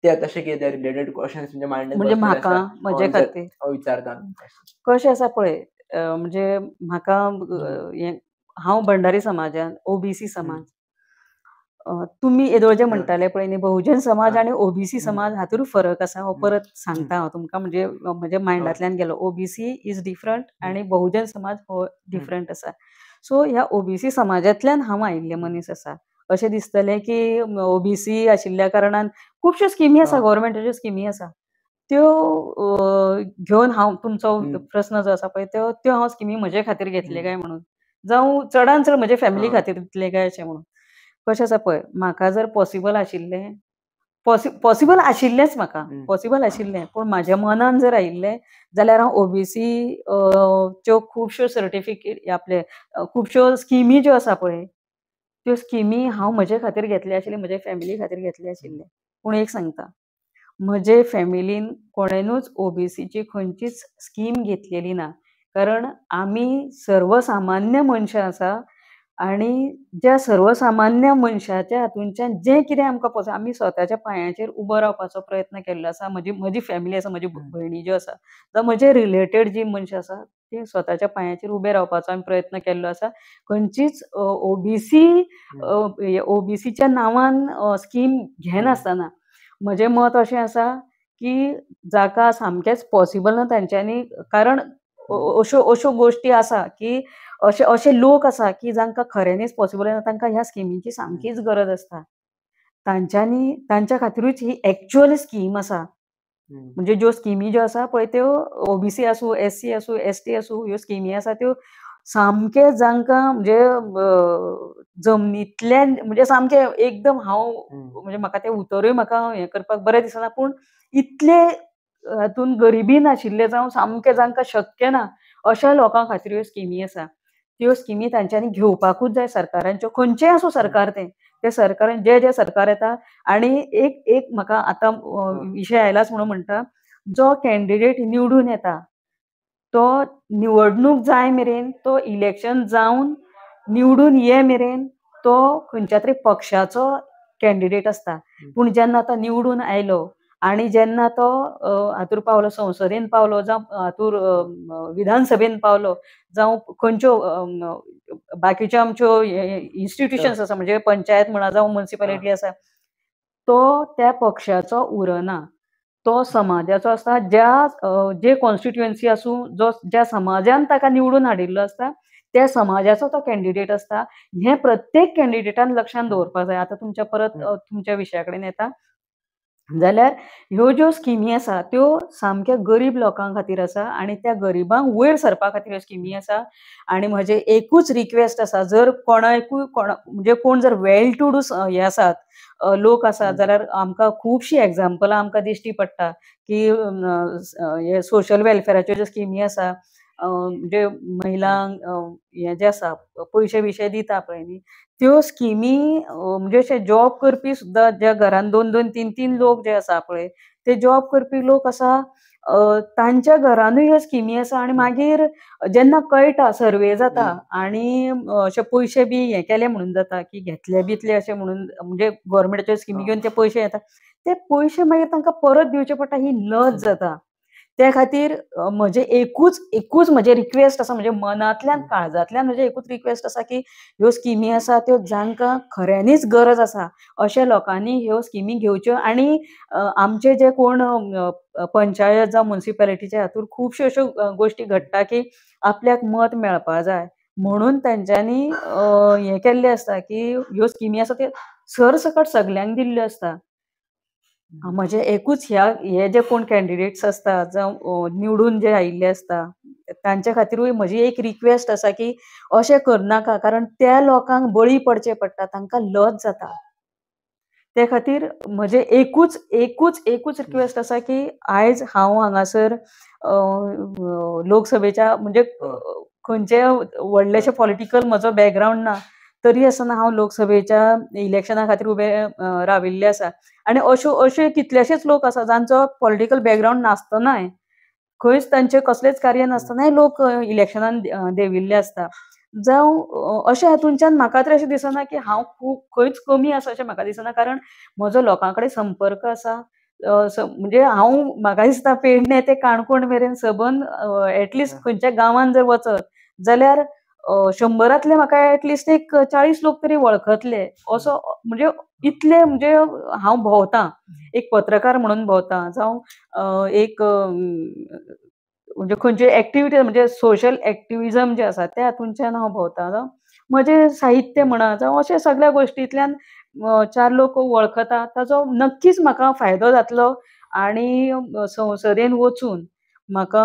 ते तशें कितें रिलेटेड क्वेश्चन तुमच्या मांडात म्हणजे, हो, म्हणजे म्हाका म्हजे खातीर विचारता कसे असा पळय म्हणजे म्हाका हांव भंडारी समाजान ओबीसी समाज तुम्ही येदोळजे म्हणटाले पळय न्ही बहुजन समाज आणि ओबीसी समाज हातूंत फरक असा हो परत सांगता हांव हो तुमकां म्हणजे म्हज्या हो. मायंडांतल्यान गेलो ओबीसी इज डिफरंट आणि बहुजन समाज हो डिफरंट असा सो ह्या ओबीसी समाजांतल्यान हा आयिल्ले मनीस असा अशें दिसतले की ओबीसी आशिल्ल्या कारणान खुबश्यो स्किमी असा गव्हर्मेंटाच्यो स्किमी असा त्यो घेऊन हा तुमचो प्रश्न जो असा पण त्यो हा हांव स्किमी म्हजे खातीर घेतले काय म्हणून जाऊ चडान चड म्हजे फॅमिली खातीर दितले काय अशें म्हणून कशाचा पळय म्हाका जर पॉसिबल आशिल्ले पॉसिबल आशिल्लेच म्हाका पॉसिबल आशिल्ले पूण म्हाज्या मनान जर आयिल्ले जाल्यार हांव ओबीसी च्यो खुबश्यो सर्टिफिकेट आपले खुबश्यो स्किमी ज्यो आसा पळय त्यो स्किमी हांव म्हजे खातीर घेतले आशिल्ले म्हजे फॅमिली खातीर घेतले आशिल्ले पूण एक सांगता म्हजे फॅमिलीन कोणेनूच ओबीसीची खंयचीच स्कीम घेतलेली ना कारण आमी सर्वसामान्य मनशां आसा आणि ज्या सर्वसामान्य मनशाच्या हातूनच्यान जे कितें आमकां पॉस आमी स्वताच्या पांयाचेर उबो रावपाचो प्रयत्न केल्लो आसा म्हजी म्हजी फॅमिली आसा म्हजी भयणी ज्यो आसा जावं म्हजे रिलेटेड जी मनशां आसा तीं स्वताच्या पांयाचेर उबे रावपाचो आमी प्रयत्न केल्लो आसा खंयचीच ओबीसी ओबीसीच्या नांवान स्कीम घेनासतना म्हजें मत अशें आसा की जाका सामकेंच पॉसिबल ना तांच्यांनी कारण अश्यो अश्यो गोष्टी आसा की अशे अशे लोक आसा की जांकां खऱ्यानेच पॉसिबल तांकां ह्या स्किमींची सामकीच गरज आसता तांच्यांनी तांच्या खातीरूच ही एक्च्युअल स्कीम आसा म्हणजे ज्यो स्किमी ज्यो आसा पळय त्यो ओबीसी आसूं एस सी आसूं एस टी आसूं ह्यो स्किमी आसा त्यो सामके जांकां म्हणजे जमनींतल्यान म्हणजे सामके एकदम हांव म्हणजे म्हाका ते उतरूय म्हाका हें करपाक बरें दिसना पूण इतले हातून गरिबी नाशिल्ले जावं सामके जांकां शक्य ना अशा लोकां खातीर ह्यो स्किमी आसा त्यो स्किमी तांच्यांनी घेवपाकूच जाय सरकारांच्यो खंयचेंय आसूं सरकार ते ते सरकारान जे जे सरकार येता आनी एक एक म्हाका आतां विशय आयलाच म्हणून म्हणटा जो कॅन्डिडेट निवडून येता तो निवडणूक जाय मेरेन तो इलेक्शन जावन निवडून ये मेरेन तो खंयच्या तरी पक्षाचो कॅन्डिडेट आसता पूण जेन्ना तो निवडून आयलो आणि जेन्ना तो हातूर पावलो संसदेन पावलो जावं हातूर विधानसभेन पावलो जावं खंयच्यो बाकीच्यो आमच्यो इन्स्टिट्युशन्स आसा म्हणजे पंचायत म्हणा जावं म्युन्सिपालिटी आसा तो त्या पक्षाचो उरना तो समाजाचो आसता ज्या जे कॉन्स्टिट्युएन्सी आसूं जो ज्या समाजान ताका निवडून हाडिल्लो आसता त्या समाजाचो तो कॅन्डिडेट आसता हे प्रत्येक कॅन्डिडेटान लक्षात दवरपाक जाय आता तुमच्या परत तुमच्या विशया कडेन येता जाल्यार ह्यो ज्यो स्किमी आसा त्यो सामक्या गरीब लोकां खातीर आसा आनी त्या गरिबांक वयर सरपा खातीर ह्यो स्किमी आसा आनी म्हजें एकूच रिक्वेस्ट आसा जर कोणाकूय कोण म्हणजे कोण जर वेल टू डू हे आसात लोक आसात जाल्यार आमकां खुबशीं एग्जाम्पलां आमकां दिश्टी पडटा की हे सोशल वेलफेराच्यो ज्यो स्किमी आसा जे महिलांक हे जे आसा पयशे बियशे दिता पळय न्ही त्यो स्किमी म्हणजे अशे जॉब करपी सुद्दां ज्या घरान दोन दोन तीन तीन लोक जे आसा पळय ते जॉब करपी लोक आसा तांच्या घरानूय ह्यो स्किमी आसा आणि मागीर जेन्ना कळटा सर्वे जाता आणि अशे पयशे बी हे केले म्हणून जाता की घेतले बितले अशें म्हणून म्हणजे गोवोरमेंटाच्यो स्किमी घेवन ते पयशे येतात ते पयशे मागीर तांकां परत दिवचे पडटा ही लज जाता त्या खातीर म्हणजे एकूच एकूच म्हणजे रिक्वेस्ट असा म्हणजे मनांतल्यान काळजांतल्यान म्हणजे एकूच रिक्वेस्ट असा की ह्यो स्किमी आसा त्यो जांकां खऱ्यांनीच गरज आसा अशा लोकांनी ह्यो स्किमी घेवच्यो आनी आमचे जे कोण पंचायत जावं म्युन्सिपेलिटीच्या हातूंत खुबश्यो अश्यो गोश्टी घडटा की आपल्याक मत मेळपा जाय म्हणून तेंच्यांनी हें केल्लें आसता की ह्यो स्किमी आसा त्यो सरसकट सगल्यांक दिल्ल्यो आसता म्हणजे एकूच ह्या हे जे कोण कॅन्डिडेट्स असतात जावं निवडून जे आयिल्ले असतात त्यांच्या खातीरूय म्हजी एक रिक्वेस्ट असा की अशें करनाका कारण त्या लोकांक बळी पडचे पडटा तांकां लज जाता त्या खातीर म्हजे एकूच एकूच एकूच रिक्वेस्ट आसा की आयज हांव हांगासर लोकसभेच्या म्हणजे खंयचे व्हडलेशें पॉलिटिकल म्हजो बॅकग्रावंड ना तरी आसतना हा लोकसभेच्या इलेक्शना खातीर उभे राविल्ले आसा आणि अश्यो अशे कितलेशेच लोक आसा जांचो पॉलिटिकल बॅकग्राऊंड नासतनाय खंयच तांचे कसलेच कार्य नासतनाय लोक इलेक्शनान देविल्ले आसता जावं अशा हातूनच्यान म्हाका तरी अशें दिसना की हांव खूब खंयच कमी आसा अशें म्हाका दिसना कारण म्हजो लोकां कडेन संपर्क आसा म्हणजे हांव म्हाका दिसता पेडणे ते काणकोण मेरेन सबंद एटलिस्ट खंयच्या गांवांत जर वचत जाल्यार शंभरातले म्हाका एटलिस्ट एक चाळीस लोक तरी वळखतले असो म्हणजे इतले म्हणजे हांव भोंवतां एक पत्रकार म्हणून भोंवतां जावं एक म्हणजे खंयचे एक्टिविटी म्हणजे सोशल एक्टिविजम जे आसा त्या हातूंतल्यान हांव भोंवतां जावं म्हजें साहित्य म्हणा जावं अशे सगळ्या गोश्टींतल्यान चार लोक वळखता ताचो नक्कीच म्हाका फायदो जातलो आनी संसदेन वचून म्हाका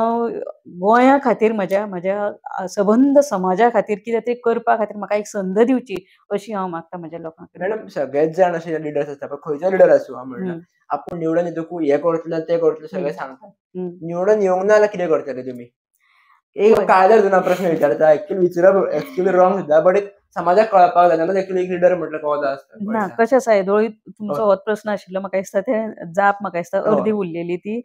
गोंया खातीर म्हज्या म्हज्या सबंद समाजा खातीर कितें तरी करपा खातीर म्हाका एक संद दिवची अशी हांव मागता म्हज्या लोकांक मॅडम सगळेच जाण अशे लिडर्स आसता पण खंयचो लिडर आसूं हांव म्हणटा आपूण निवडून येतकू हें करतलो तें करतलो सगळें सांगता निवडून येवंक ना जाल्यार कितें करतले तुमी एक काळजार जुना प्रश्न विचारता एक्चुली विचारप एक्चुली रॉंग सुद्दां बट समाजाक कळपाक जाय एक लिडर म्हटलं कवता आसता ना कशें आसा दोळी तुमचो होच प्रस्न आशिल्लो म्हाका दिसता ते जाप म्हाका दिसता अर्दी उरलेली ती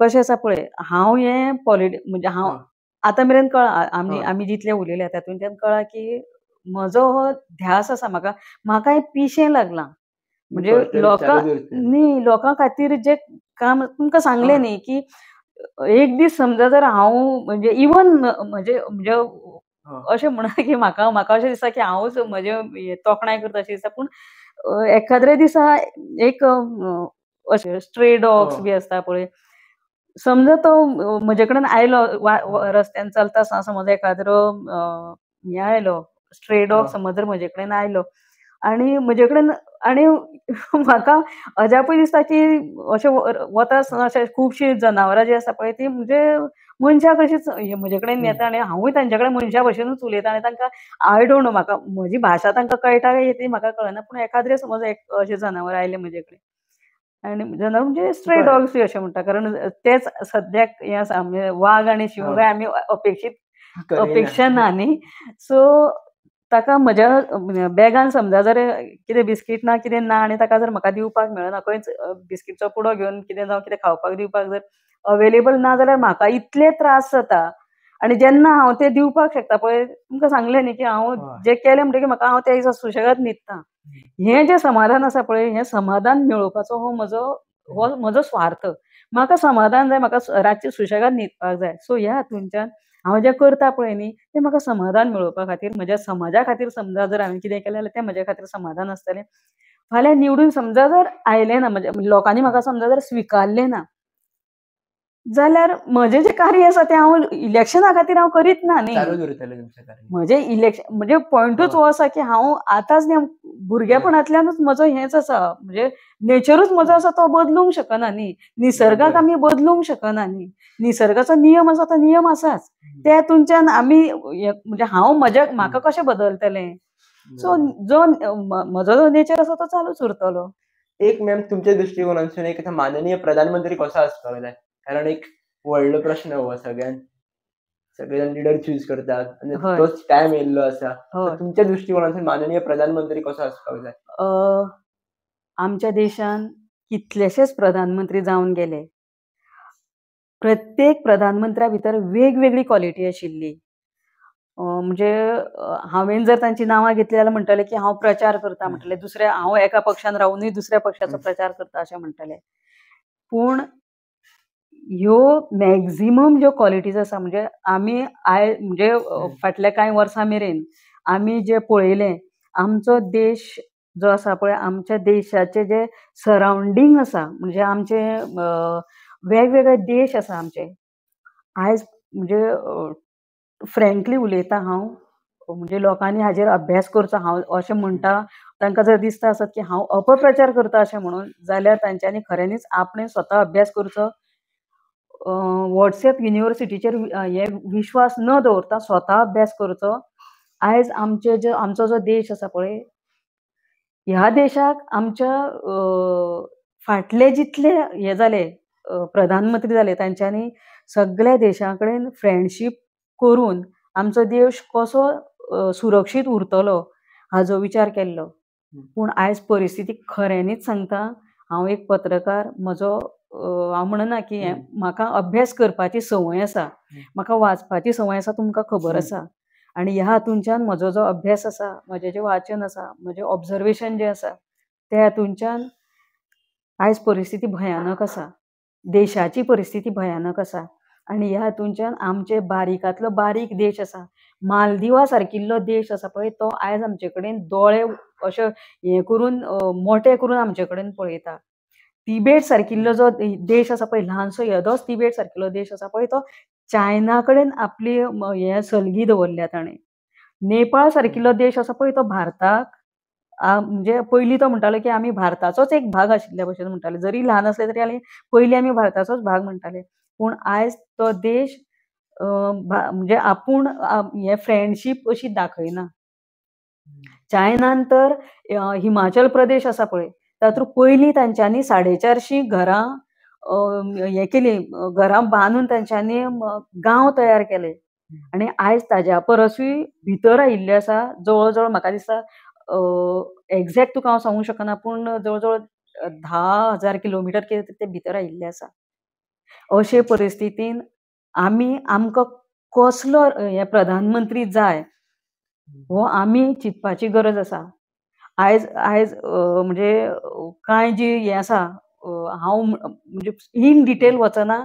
कशें आसा पळय हांव हें पॉलिटी म्हणजे हांव आतां मेरेन कळ्ळा आमी जितले उलयल्या तातूंतल्यान कळ्ळा की म्हजो हो ध्यास आसा म्हाका म्हाका पिशें लागलां म्हणजे लोकां न्ही लोकां खातीर जे काम तुमकां सांगलें न्ही की एक दीस समजा जर हांव म्हणजे इवन म्हणजे म्हणजे अशें म्हणा की म्हाका म्हाका अशें दिसता की हांवच म्हजे तोखणाय करता अशें दिसता पूण एखाद्रे दिसा एक असे स्ट्रे डॉग्स हो. बी आसता पळय समजा तो म्हजे कडेन आयलो रस्त्यान चलता आसतना समज एखादो हे आयलो स्ट्रे डॉग समज जर म्हजे कडेन आयलो आणि म्हजे कडेन आनी म्हाका अजापूय दिसता की अशें वता आसतना अशें खुबशीं जनावरां जीं आसा पळय तीं म्हणजे मनशा कशींच म्हजे कडेन येता आनी हांवूय तांच्या कडेन मनशा भशेनूच उलयतां आनी तांकां आय डोंट नो म्हाका म्हजी भाशा तांकां कळटा काय ती म्हाका कळना पूण एखाद्रे समज अशें जनावर आयले म्हजे कडेन आणि जनावर म्हणजे स्ट्रे डॉग्स असे म्हणतात कारण तेच सध्या या वाघ आणि शिवगाय आम्ही अपेक्षित अपेक्षा नाही सो ताका म्हज्या बॅगान समजा जर कितें बिस्कीट ना कितें ना आनी ताका जर म्हाका दिवपाक मेळना खंयच बिस्कीटचो पुडो घेवन कितें जावं कितें खावपाक दिवपाक जर अवेलेबल ना जाल्यार म्हाका इतले त्रास जाता आणि जेन्ना हांव ते दिवपाक शकता पळय तुमकां सांगलें न्ही की हांव जे केलें म्हणटकीर म्हाका हांव त्या दिसा सुशेगाद न्हिदता हें जें समाधान आसा पळय हें समाधान मेळोवपाचो हो म्हजो हो म्हजो स्वार्थ म्हाका समाधान जाय म्हाका रातची सुशेगाद न्हिदपाक जाय सो ह्या हातूनच्यान हांव जें करता पळय न्ही तें म्हाका समाधान मेळोवपा खातीर म्हज्या समाजा खातीर समजा जर हांवें कितें केलें जाल्यार तें म्हज्या खातीर समाधान आसतलें फाल्यां निवडून समजा जर आयलें ना म्हणजे लोकांनी म्हाका समजा जर स्विकारलें ना जाल्यार म्हजें जे कार्य आसा ते हांव इलेक्शना खातीर हांव करीत ना न्ही म्हजे इलेक्शन म्हणजे पॉयंटूच म्हणजे हो आसा हो की हांव आतांच न्ही भुरगेपणांतल्यानूच हो. म्हजो हेंच आसा म्हणजे नेचरूच म्हजो आसा तो बदलूंक शकना न्ही निसर्गाक आमी बदलूंक शकना न्ही निसर्गाचो नियम आसा तो नियम आसाच ते तुमच्यान आमी म्हणजे हांव म्हज्या म्हाका कशें बदलतलें सो जो म्हजो जो नेचर आसा तो चालूच उरतलो एक मॅम तुमच्या दृश्टिकोनासून एक माननीय प्रधानमंत्री कसो आसतलो जाय कारण एक व्हडलो प्रश्न हो सगळ्यां सगळे लिडर चूज करतात आणि तोच टायम येयल्लो आसा तुमच्या दृष्टिकोनातून माननीय प्रधानमंत्री कसो आसपाक जाय आमच्या देशान कितलेशेच प्रधानमंत्री जाऊन गेले प्रत्येक प्रधानमंत्र्या भितर वेगवेगळी क्वालिटी आशिल्ली म्हणजे हांवें जर तांची नांवां घेतली जाल्यार म्हणटलें की हांव प्रचार करता म्हणटलें दुसऱ्या हांव एका पक्षान रावनूय दुसऱ्या पक्षाचो प्रचार करता अशें म्हणटलें पूण ह्यो मॅक्झिमम ज्यो क्वालिटीज आसा म्हणजे आमी आय म्हणजे फाटल्या कांय वर्सां मेरेन आमी जे पळयलें आमचो देश जो आसा पळय आमच्या देशाचे जे सरावंडींग आसा म्हणजे आमचे वेगवेगळे देश आसा आमचे आयज म्हणजे फ्रँकली उलयता हांव म्हणजे लोकांनी हाजेर अभ्यास करचो हांव अशें म्हणटा तांकां जर दिसता आसत की हांव अपप्रचार करता अशें म्हणून जाल्यार तांच्यांनी खऱ्यांनीच आपणें स्वता अभ्यास करचो व्हॉट्सॲप युनिवर्सिटीचेर हे विश्वास न दवरता स्वता अभ्यास करचो आयज आमचे जो आमचो जो देश आसा पळय ह्या देशाक आमच्या फाटले जितले हे जाले प्रधानमंत्री जाले तांच्यांनी सगळ्या देशा कडेन फ्रेंडशीप करून आमचो देश कसो सुरक्षीत उरतलो हाजो विचार केल्लो पूण आयज परिस्थिती खऱ्यांनीच सांगता हांव एक पत्रकार म्हजो हांव म्हणना की म्हाका अभ्यास करपाची संवय आसा म्हाका वाचपाची संवय आसा तुमकां खबर आसा आनी ह्या हातूंतल्यान म्हजो जो अभ्यास आसा म्हजें जें वाचन आसा म्हजें ऑब्जर्वेशन जें आसा त्या हातूंतल्यान आयज परिस्थिती भयानक आसा देशाची परिस्थिती भयानक आसा आनी ह्या हातूंतल्यान आमचे बारीकांतलो बारीक देश आसा मालदिवा सारकिल्लो देश आसा पळय तो आयज आमचे कडेन दोळे अशे हे करून मोठे करून आमचे कडेन पळयता तिबेट सारखिल्लो जो देश असा पळय ल्हानसो येदोच तिबेट सारखिल्लो देश असा पळय तो चायना कडेन आपली हे सलगी दवरल्या ताणें नेपाळ सारखिल्लो देश असा पळय तो भारताक म्हणजे पहिली तो म्हणटालो की आमी भारताचोच एक भाग आशिल्ल्या भशेन म्हणटाले जरी ल्हान असले तरी आमी पयलीं आमी भारताचोच भाग म्हणटाले पूण आयज तो देश म्हणजे आपूण हे फ्रेंडशीप अशी दाखयना चायनान तर हिमाचल प्रदेश असा पळय तातूंत पयलीं तांच्यांनी साडे चारशीं घरां हें केलीं घरां बांदून तांच्यांनी गांव तयार केले आनी आयज ताज्या परसूय भितर आयिल्ले आसा जवळ जवळ म्हाका दिसता एग्जॅक्ट तुका हांव सांगूंक शकना पूण जवळ जवळ धा हजार किलोमिटर कितें ते भितर आयिल्ले आसा अशे परिस्थितीन आमी आमकां कसलो हे प्रधानमंत्री जाय हो आमी चिंतपाची गरज आसा आयज आयज म्हणजे कांय म्हणजे जी हे आसा हांव म्हणजे इन डिटेल वचना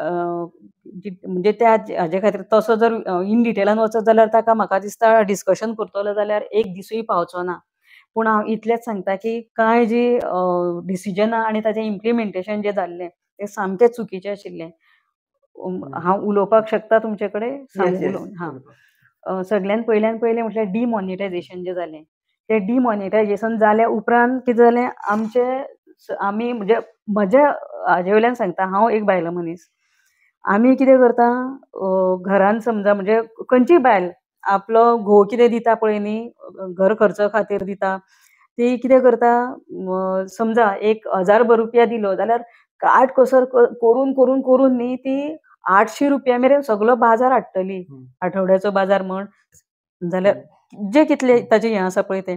म्हणजे त्या हाजे खातीर तसो जर इन डिटेलान वचत जाल्यार ताका म्हाका दिसता डिस्कशन करतलो जाल्यार एक दिसूय पावचो ना पूण हांव इतलेंच सांगता की कांय जी डिसिजनां आनी ताचें इम्प्लिमेंटेशन जें जाल्लें तें सामकें चुकीचें आशिल्लें हांव उलोवपाक शकता तुमचे कडेन हा पयल्यान पयलें म्हटल्यार डिमॉनिटायझेशन जें जालें ते डिमॉनिटायझेशन झाल्या उपरांत कितें जालें आमचे आमी म्हणजे म्हज्या हाजे वयल्यान सांगता हांव एक बायलो मनीस आमी कितें करता घरान समजा म्हणजे खंयची बायल आपलो घोव कितें दिता पळय न्ही घर खर्च खातीर दिता ती कितें करता समजा एक हजार रुपया दिलो जाल्यार आठ कसर करून करून करून न्ही ती आठशी रुपया मेरेन सगळो बाजार हाडटली आठवड्याचो बाजार म्हण जाल्यार जे कितले ताजे हे आसा पळय ते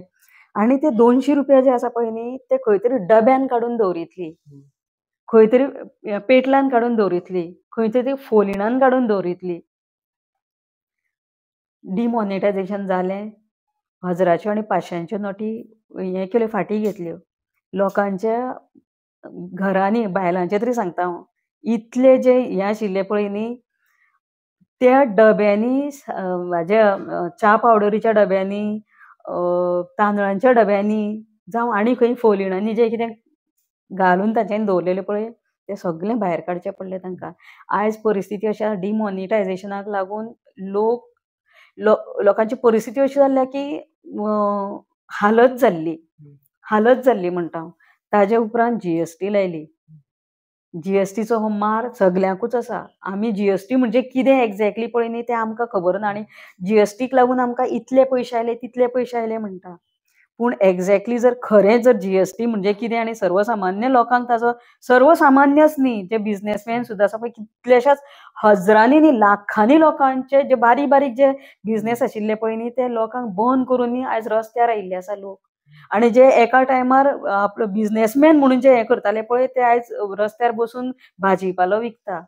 आणि ते दोनशे रुपया जे आसा पळय नी ते खंय तरी डब्यान काडून दवरितली खंय तरी पेटल्यान काडून दवरितली खंय तरी फोलिणान काडून दवरितली डिमॉनिटायझेशन झाले हजराच्यो आणि पाचशांच्यो नोटी हे केल्यो फाटी घेतल्यो लोकांच्या घरांनी बायलांचे तरी सांगता हांव इतले जे हे आशिल्ले पळय न्ही त्या डब्यांनी म्हाज्या चहा पावडरीच्या डब्यांनी, तांदळांच्या डब्यांनी जावं आणि खंय फोलिणांनी जे कितें घालून ताच्यानी दवरलेलें पळय ते सगळे भायर काडचें पडलें तांकां. आयज परिस्थिती अशी आसा डिमॉनिटायझेशनाक लागून लोक लोकांची परिस्थिती अशी जाल्ल्या की हालत जाल्ली हालत जाल्ली म्हणटा हांव. ताज्या उपरांत जीएसटी लायली. जीएसटीचो हो मार सगल्यांकूच आसा आमी जीएसटी म्हणजे कितें एक्झॅक्टली पळय न्ही तें आमकां खबर ना आनी जीएसटीक लागून आमकां इतले पयशे आयले तितले पयशे आयले म्हणटा पूण एक्झॅक्टली जर खरें जर जीएसटी म्हणजे कितें आनी सर्वसामान्य लोकांक ताजो सर्वसामान्यच न्ही जे बिझनेसमॅन सुद्दां आसा पळय कितलेशेच हजारांनी न्ही लाखांनी लोकांचे जे बारीक बारीक जे बिझनेस आशिल्ले पळय न्ही ते लोकांक बंद करून न्ही आयज रस्त्यार आयिल्ले आसा लोक आणि जे एका टायमार आपलो बिझनेसमॅन म्हणून जे हे करताले पळय ते आयज रस्त्यार बसून भाजी विकता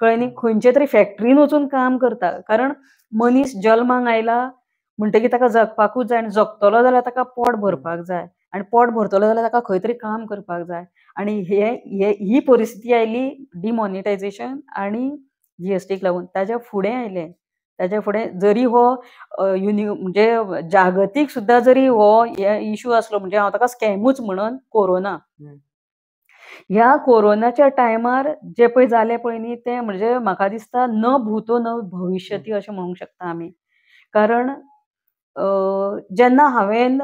कळ्ळें न्ही खंयचे तरी फॅक्टरीन वचून काम करता कारण मनीस जल्माक आयला म्हणटकीर ताका जगपाकूच जाय आनी जगतलो जाल्यार ताका पोट भरपाक जाय आणि पोट भरतलो जाल्यार ताका खंय तरी काम करपाक जाय आणि हे ही परिस्थिती आयली डिमॉनिटायझेशन आणि जीएसटीक लागून ताज्या फुडें आयलें त्याच्या पुढे जरी हो युनि म्हणजे जागतिक सुद्धा जरी हो इश्यू असलो म्हणजे हांव ताका स्कॅमूच म्हणून कोरोना ह्या कोरोनाच्या टायमार जे पळय जालें पळय न्ही ते म्हणजे म्हाका दिसता न भूतो न भविष्यती अशें म्हणूंक शकता आमी कारण जेन्ना हांवेन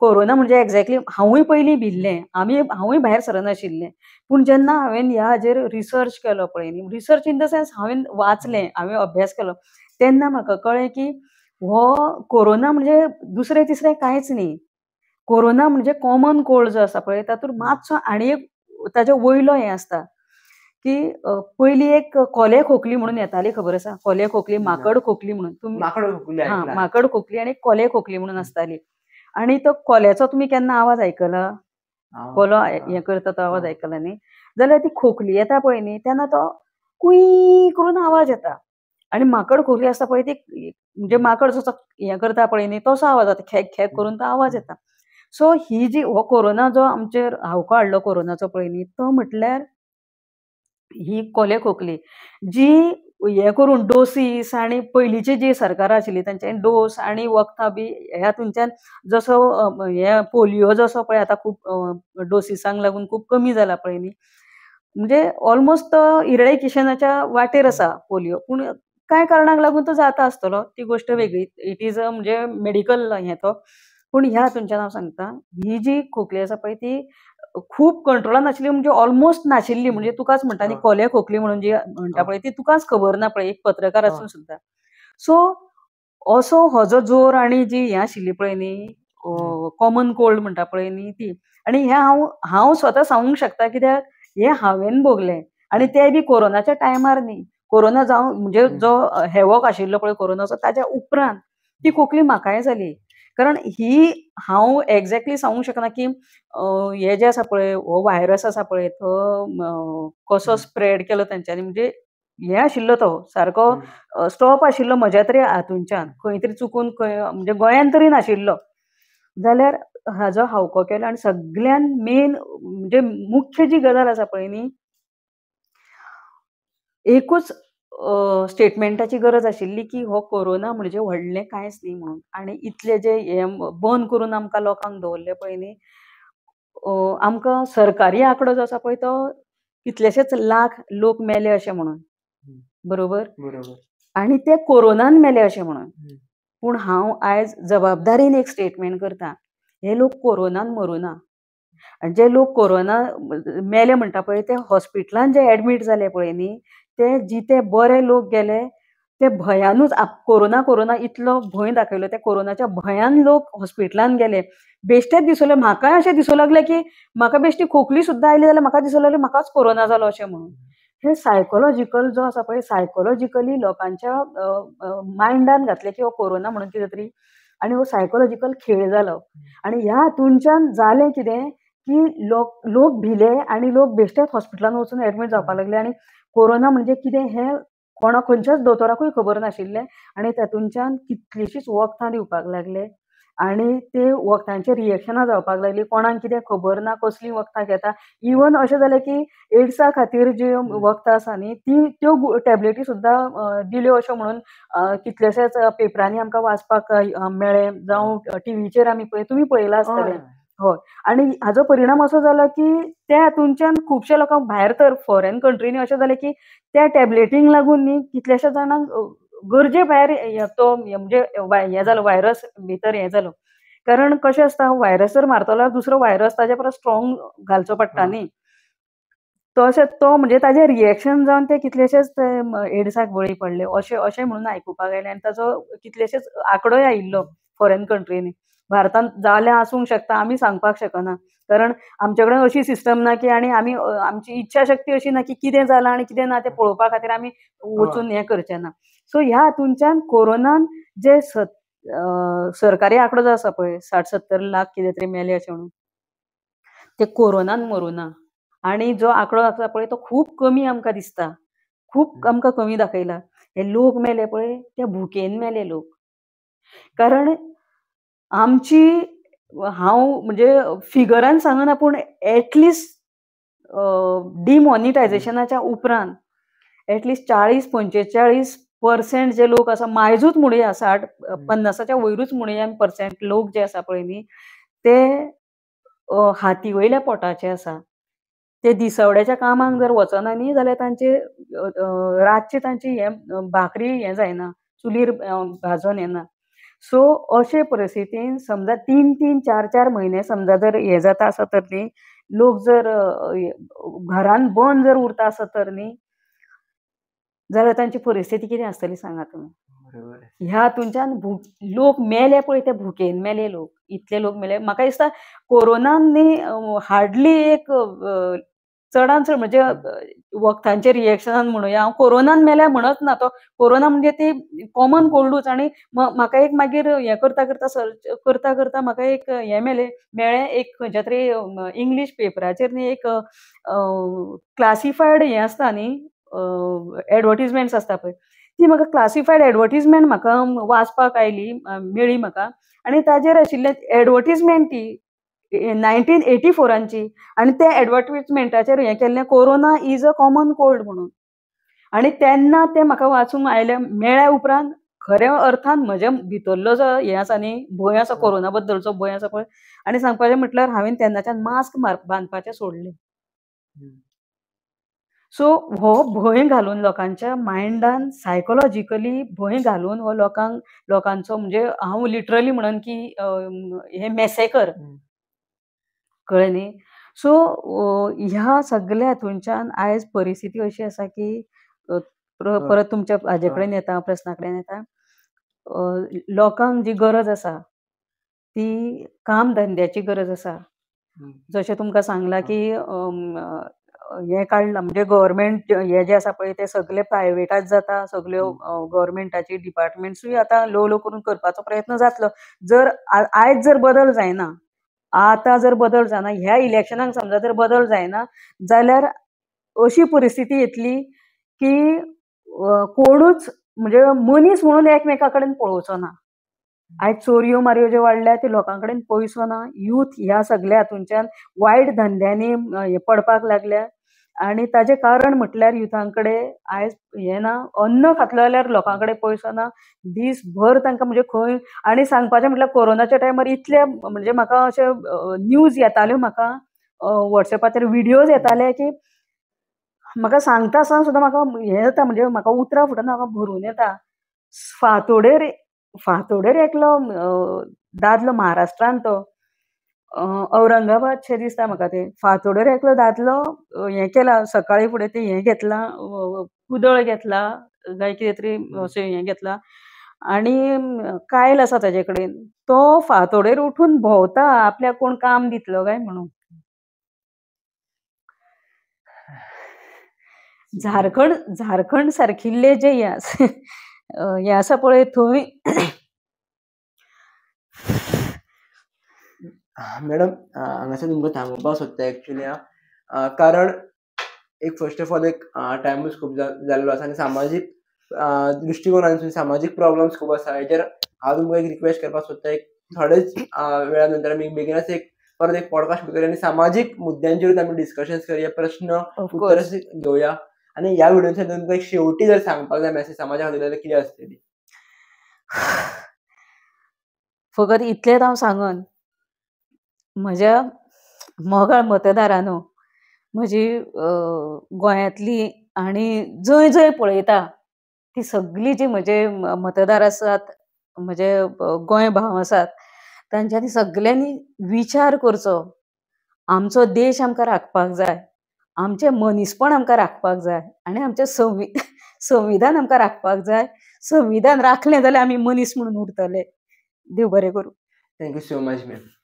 कोरोना म्हणजे एक्झॅक्टली हांवूय पयलीं भिल्लें आमी हांवूय भायर सरनाशिल्लें पूण जेन्ना हांवेन ह्या हाजेर रिसर्च केलो पळय न्ही रिसर्च इन द सेन्स हांवेन वाचलें हांवें अभ्यास केलो तेन्ना म्हाका कळ्ळें की हो कोरोना म्हणजे दुसरें तिसरें कांयच न्ही कोरोना म्हणजे कॉमन कोल्ड जो आसा पळय तातूंत मातसो आनी एक ताजे वयलो हें आसता की पयली एक कोले खोकली म्हणून येताली खबर आसा कोले खोकली माकड खोकली म्हणून खोकली हां माकड खोकली आनी कोले खोकली म्हणून आसताली आनी तो कोल्याचो तुम्ही केन्ना आवाज आयकला कोलो हें करता तो आवाज आयकला न्ही जाल्यार ती खोकली येता पळय न्ही तेन्ना तो कुई करून आवाज येता आणि माकड खोली असता पळय ते म्हणजे माकड जसं हे करता पळय न्ही तसो आवाज जाता खेक खेक करून तो आवाज येता सो ही जी हो कोरोना जो आमचे हावको हाडलो कोरोनाचो पळय न्ही तो म्हटल्यार ही कोले खोकली जी हे करून डोसीस आणि पयलींची जी सरकार आशिल्ली त्यांचे डोस आणि वखदां बी हे पोलिओ जसो हे पोलियो जसो पळय आतां खूब डोसिसांक लागून खूप कमी झाला पळय न्ही म्हणजे ऑलमोस्ट किशनाच्या वाटेर आसा पोलिओ पूण काय कारणाक लागून तो जाता आसतलो ती गोष्ट वेगळी इट इज अ म्हणजे मेडिकल हे तो पूण ह्या तुमच्या नाव सांगता ही जी खोकली आसा पळय ती खूप कंट्रोलान आशिल्ली म्हणजे ऑलमोस्ट नाशिल्ली म्हणजे तुकाच म्हणटा आणि कोले खोकली म्हणून जी म्हणटा पळय ती तुकाच खबर ना पळय एक पत्रकार असून सुद्धा सो असो हो जो जोर आणि जी हे आशिल्ली पळय न्ही कॉमन कोल्ड म्हणटा पळय न्ही ती आणि हे हांव हांव स्वता सांगूंक शकता कित्याक हे हांवेन भोगले आणि ते बी कोरोनाच्या टायमार न्ही कोरोना जावन म्हणजे जो हेवक आशिल्लो पळय कोरोनाचो ताज्या उपरांत ती कोंकणी म्हाकाय जाली कारण ही हांव एक्झॅक्टली सांगूंक शकना की हे जे आसा पळय हो व्हायरस आसा पळय तो कसो स्प्रेड केलो तेंच्यांनी म्हणजे हे आशिल्लो तो सारको स्टॉप आशिल्लो म्हज्या तरी हातूंतच्यान खंय तरी चुकून खंय म्हणजे गोंयान तरी नाशिल्लो जाल्यार हाजो हावको केलो आनी सगळ्यान मेन म्हणजे मुख्य जी गजाल आसा पळय न्ही एकूच स्टेटमेंटाची गरज आशिल्ली की हो कोरोना म्हणजे व्हडलें कांयच न्ही म्हणून आणि इतले जे हे बंद करून आमकां लोकांक दवरले पळय न्ही आमकां सरकारी आंकडो जो आसा पळय तो कितलेशेच लाख लोक मेले अशें म्हणून बरोबर बरोबर आनी ते कोरोनान मेले अशें म्हणून पूण हांव आयज जबाबदारीन एक स्टेटमेंट करता हे लोक कोरोनान मरुना जे लोक कोरोना मेले म्हणटा पळय ते हॉस्पिटलान जे ॲडमिट जाले पळय न्ही ते जिथे बरे लोक गेले ते भयानूच कोरोना कोरोना इतलो भंय दाखयलो त्या कोरोनाच्या भयान लोक हॉस्पिटलान गेले बेश्टेच दिसले म्हाकाय अशें दिसू लागले की म्हाका बेश्टी खोकली सुद्दां आयली जाल्यार म्हाका दिसूंक लागले म्हाकाच कोरोना जालो अशें म्हणून हे सायकोलॉजिकल जो आसा पळय सायकोलॉजिकली लोकांच्या मायंडान घातले की हो कोरोना म्हणून कितें तरी आणि हो सायकोलॉजिकल खेळ जालो आणि ह्या हातूंतच्यान जालें कितें की लोक लोक भिले आणि लोक बेश्टेच हॉस्पिटलान वचून एडमीट जावपाक लागले आणि कोरोना म्हणजे कितें हे कोणा खंयच्याच दोतोराकूय खबर नाशिल्लें आणि तातूंतल्यान कितलीशीच वखदां दिवपाक लागले आणि ते वखदांचे रिएक्शनां जावपाक लागलीं कोणाक कितें खबर ना कसलीं वखदां घेता इवन अशें जालें की एड्सा खातीर जी वखदां आसा न्ही ती त्यो टॅबलेटी सुद्दां दिल्यो अश्यो म्हणून कितलेशेच पेपरांनी आमकां वाचपाक मेळ्ळें जावं टिवीचेर आमी पळय तुमी पळयलां आसतलें आणि आनी परिणाम असा झाला की त्या हातूंतल्यान खुबश्या लोकांक भायर तर फॉरेन कंट्रीनी असे झाले की त्या टॅबलेटींक लागून न्ही कितल्याश्या जाणांक गरजे भायर तो म्हणजे हें जालो व्हायरस भितर हे जालो कारण कसे आसता व्हायरस जर मारतलो दुसरं व्हायरस ताज्या परत स्ट्रॉंग घालचो पडटा न्ही असे तो म्हणजे ताजे रिएक्शन जाऊन ते कितलेशेच एड्साक बळी पडले असे असे म्हणून आयकुपाक आयलें आणि ताजो कितलेशेच आकडोय आयिल्लो फॉरेन कंट्रीनी भारतात जाल्यार आसूंक शकता आम्ही सांगपाक शकना कारण आमच्याकडे अशी सिस्टम ना की आणि आम्ही आमची इच्छाशक्ती अशी ना की किती झालं आणि किती ना ते पळोवपा खातीर आमी वचून हे करचे ना सो ह्या हातूनच्यान कोरोनान जे सरकारी आकडो जो आसा पळय साठ सत्तर लाख कितें तरी मेले अशें म्हणून ते कोरोनान मरुना आणि जो आंकडो आसा पळय तो खूप कमी आमकां दिसता खूप आमकां कमी दाखयला हे लोक मेले पळय ते भुकेन मेले लोक कारण आमची हांव म्हणजे फिगरान सांगना पूण एटलिस्ट डिमॉनिटायझेशनाच्या उपरांत एटलिस्ट चाळीस पंचेचाळीस पर्सेंट जे लोक आसा मायजूच म्हणूया आसा पन्नासाच्या वयरूच म्हणूया पर्सेंट लोक जे आसा पळय न्ही ते हाती वयल्या पोटाचे आसा ते दिसवड्याच्या कामांक जर वचना न्ही जाल्यार तांचे रातचे तांचे हे भाकरी हे जायना चुलीर भाजून येना सो अशे परिस्थितीन समजा तीन तीन चार चार महिने समजा जर हे जाता आसत तर न्ही लोक जर घरान बंद जर उरता असं तर न्ही जाल्यार तांची परिस्थिती किती आसतली सांगा तुम्ही ह्या तुमच्यान भूक लोक मेले पळय ते भुकेन मेले लोक इतले लोक मेले म्हाका दिसता कोरोनान न्ही हार्डली एक चडान चड म्हणजे वक्तांचे रिएक्शन म्हणूया हांव कोरोनान मेल्या म्हणत ना तो कोरोना म्हणजे ती कॉमन कोल्डूच आणि म्हाका एक मागीर हें करता करता सर्च करता करता म्हाका एक हे मेले मेळ्ळें एक खंयच्या तरी इंग्लीश पेपराचेर न्ही एक क्लासिफायड हें आसता न्ही एडवर्टिजमेंट्स आसता पळय ती म्हाका क्लासिफायड एडवर्टिजमेंट म्हाका वाचपाक आयली मेळ्ळी म्हाका आणि ताजेर आशिल्लें एडवर्टिजमेंट ती नायन्टीन एटी फोरांची आनी ते एडवर्टीजमेंटाचेर हें केल्लें corona is a common cold म्हणून आणि त्यांना ते म्हाका वाचूंक आयलें मेळ्ळ्या उपरांत खऱ्या अर्थान म्हज्या भितरलो जो हें आसा न्ही भंय आसा कोरोना बद्दलचो भंय आसा पळय आनी सांगपाचें म्हटल्यार हांवें तेन्नाच्यान मास्क मार बांदपाचें सोडलें सो हो भंय घालून लोकांच्या मायंडान सायकोलॉजिकली भंय घालून हो लोकांक लोकांचो म्हणजे हांव लिटरली म्हणून की हे मेसेकर कळणे सो ह्या सगळ्या तुमच्यान आयज परिस्थिती अशी असा की परत तुमच्या हाजे कडेन येता प्रस्ना कडेन येता लोकांक जी गरज आसा ती काम धंद्याची गरज आसा जशें तुमकां सांगला की हे काडला म्हणजे गव्हर्मेंट हे जे आसा पळय ते सगळे प्रायव्हेटाच जाता सगळ्यो गव्हर्मेंटाची डिपार्टमेंट्सूय आतां लो लो करून करपाचो प्रयत्न जातलो जर आयज जर बदल जायना आता जर बदल जाना ह्या इलेक्शनाक समजा जर बदल जायना जाल्यार अशी परिस्थिती येतली की कोणूच म्हणजे मनीस म्हणून एकमेका कडेन पळोवचो ना आयज चोरयो मारयो ज्यो वाडल्या त्यो लोकां कडेन पयसो ना यूथ ह्या सगळ्या हातूंच्यान वायट धंद्यांनी पडपाक लागल्या आणि ताजे कारण म्हटल्यार युथांकडे आयज हें ना अन्न खातलो जाल्यार लोकांकडे पयसो ना दीस भर तांकां म्हणजे खंय आनी सांगपाचें म्हटल्यार कोरोनाच्या टायमार इतले म्हणजे म्हाका अशे न्यूज येताल्यो म्हाका वॉट्सॅपाचेर व्हिडियोज येताले की म्हाका सांगता आसतना सुद्दां म्हाका हें जाता म्हणजे म्हाका उतरां फुटना म्हाका भरून येता फातोडेर फांतोडेर एकलो दादलो महाराष्ट्रान तो औरंगाबादशें दिसता म्हाका तें फांतोडेर एकलो दादलो हें केला सकाळी फुडें ते हे घेतला कुदळ घेतला काय कितें तरी अशें हें घेतला आनी कायल आसा ताजे कडेन तो फांतोडेर उठून भोंवता आपल्याक कोण काम दितलो काय म्हणून झारखंड झारखंड सारकिल्ले जे हे आसा हें आसा पळय थंय मॅडम हांगासर तुमकां थांबोवपाक सोदता एक्चुली हांव कारण एक फर्स्ट ऑफ ऑल एक टायमूच खूब जाल्लो आसा आनी सामाजीक दृश्टिकोनानसून सामाजीक प्रॉब्लम्स खूब आसा हाचेर हांव तुमकां एक रिक्वेस्ट करपाक सोदता एक थोडेच वेळा नंतर आमी बेगीनच एक परत एक पॉडकास्ट करूया आनी सामाजीक मुद्द्यांचेरूच आमी डिस्कशन्स करूया प्रश्न घेवया आनी ह्या या व्हिडिओच्या तुमकां एक शेवटी जर सांगपाक जाय मेसेज समाजा खातीर जाल्यार कितें आसतली फकत इतलेंच हांव सांगन म्हज्या मोगाळ मतदारांनो म्हजी गोंयांतली आनी जंय जंय पळयता ती सगळी जी म्हजे मतदार आसात म्हजे गोंय भाव आसात तांच्यांनी सगळ्यांनी विचार करचो आमचो देश आमकां राखपाक जाय आमचें मनीसपण आमकां राखपाक जाय आनी आमचें संवि संविधान आमकां राखपाक जाय संविधान राखलें जाल्यार आमी मनीस म्हणून उरतले देव बरें करूं थँक्यू सो मच मॅम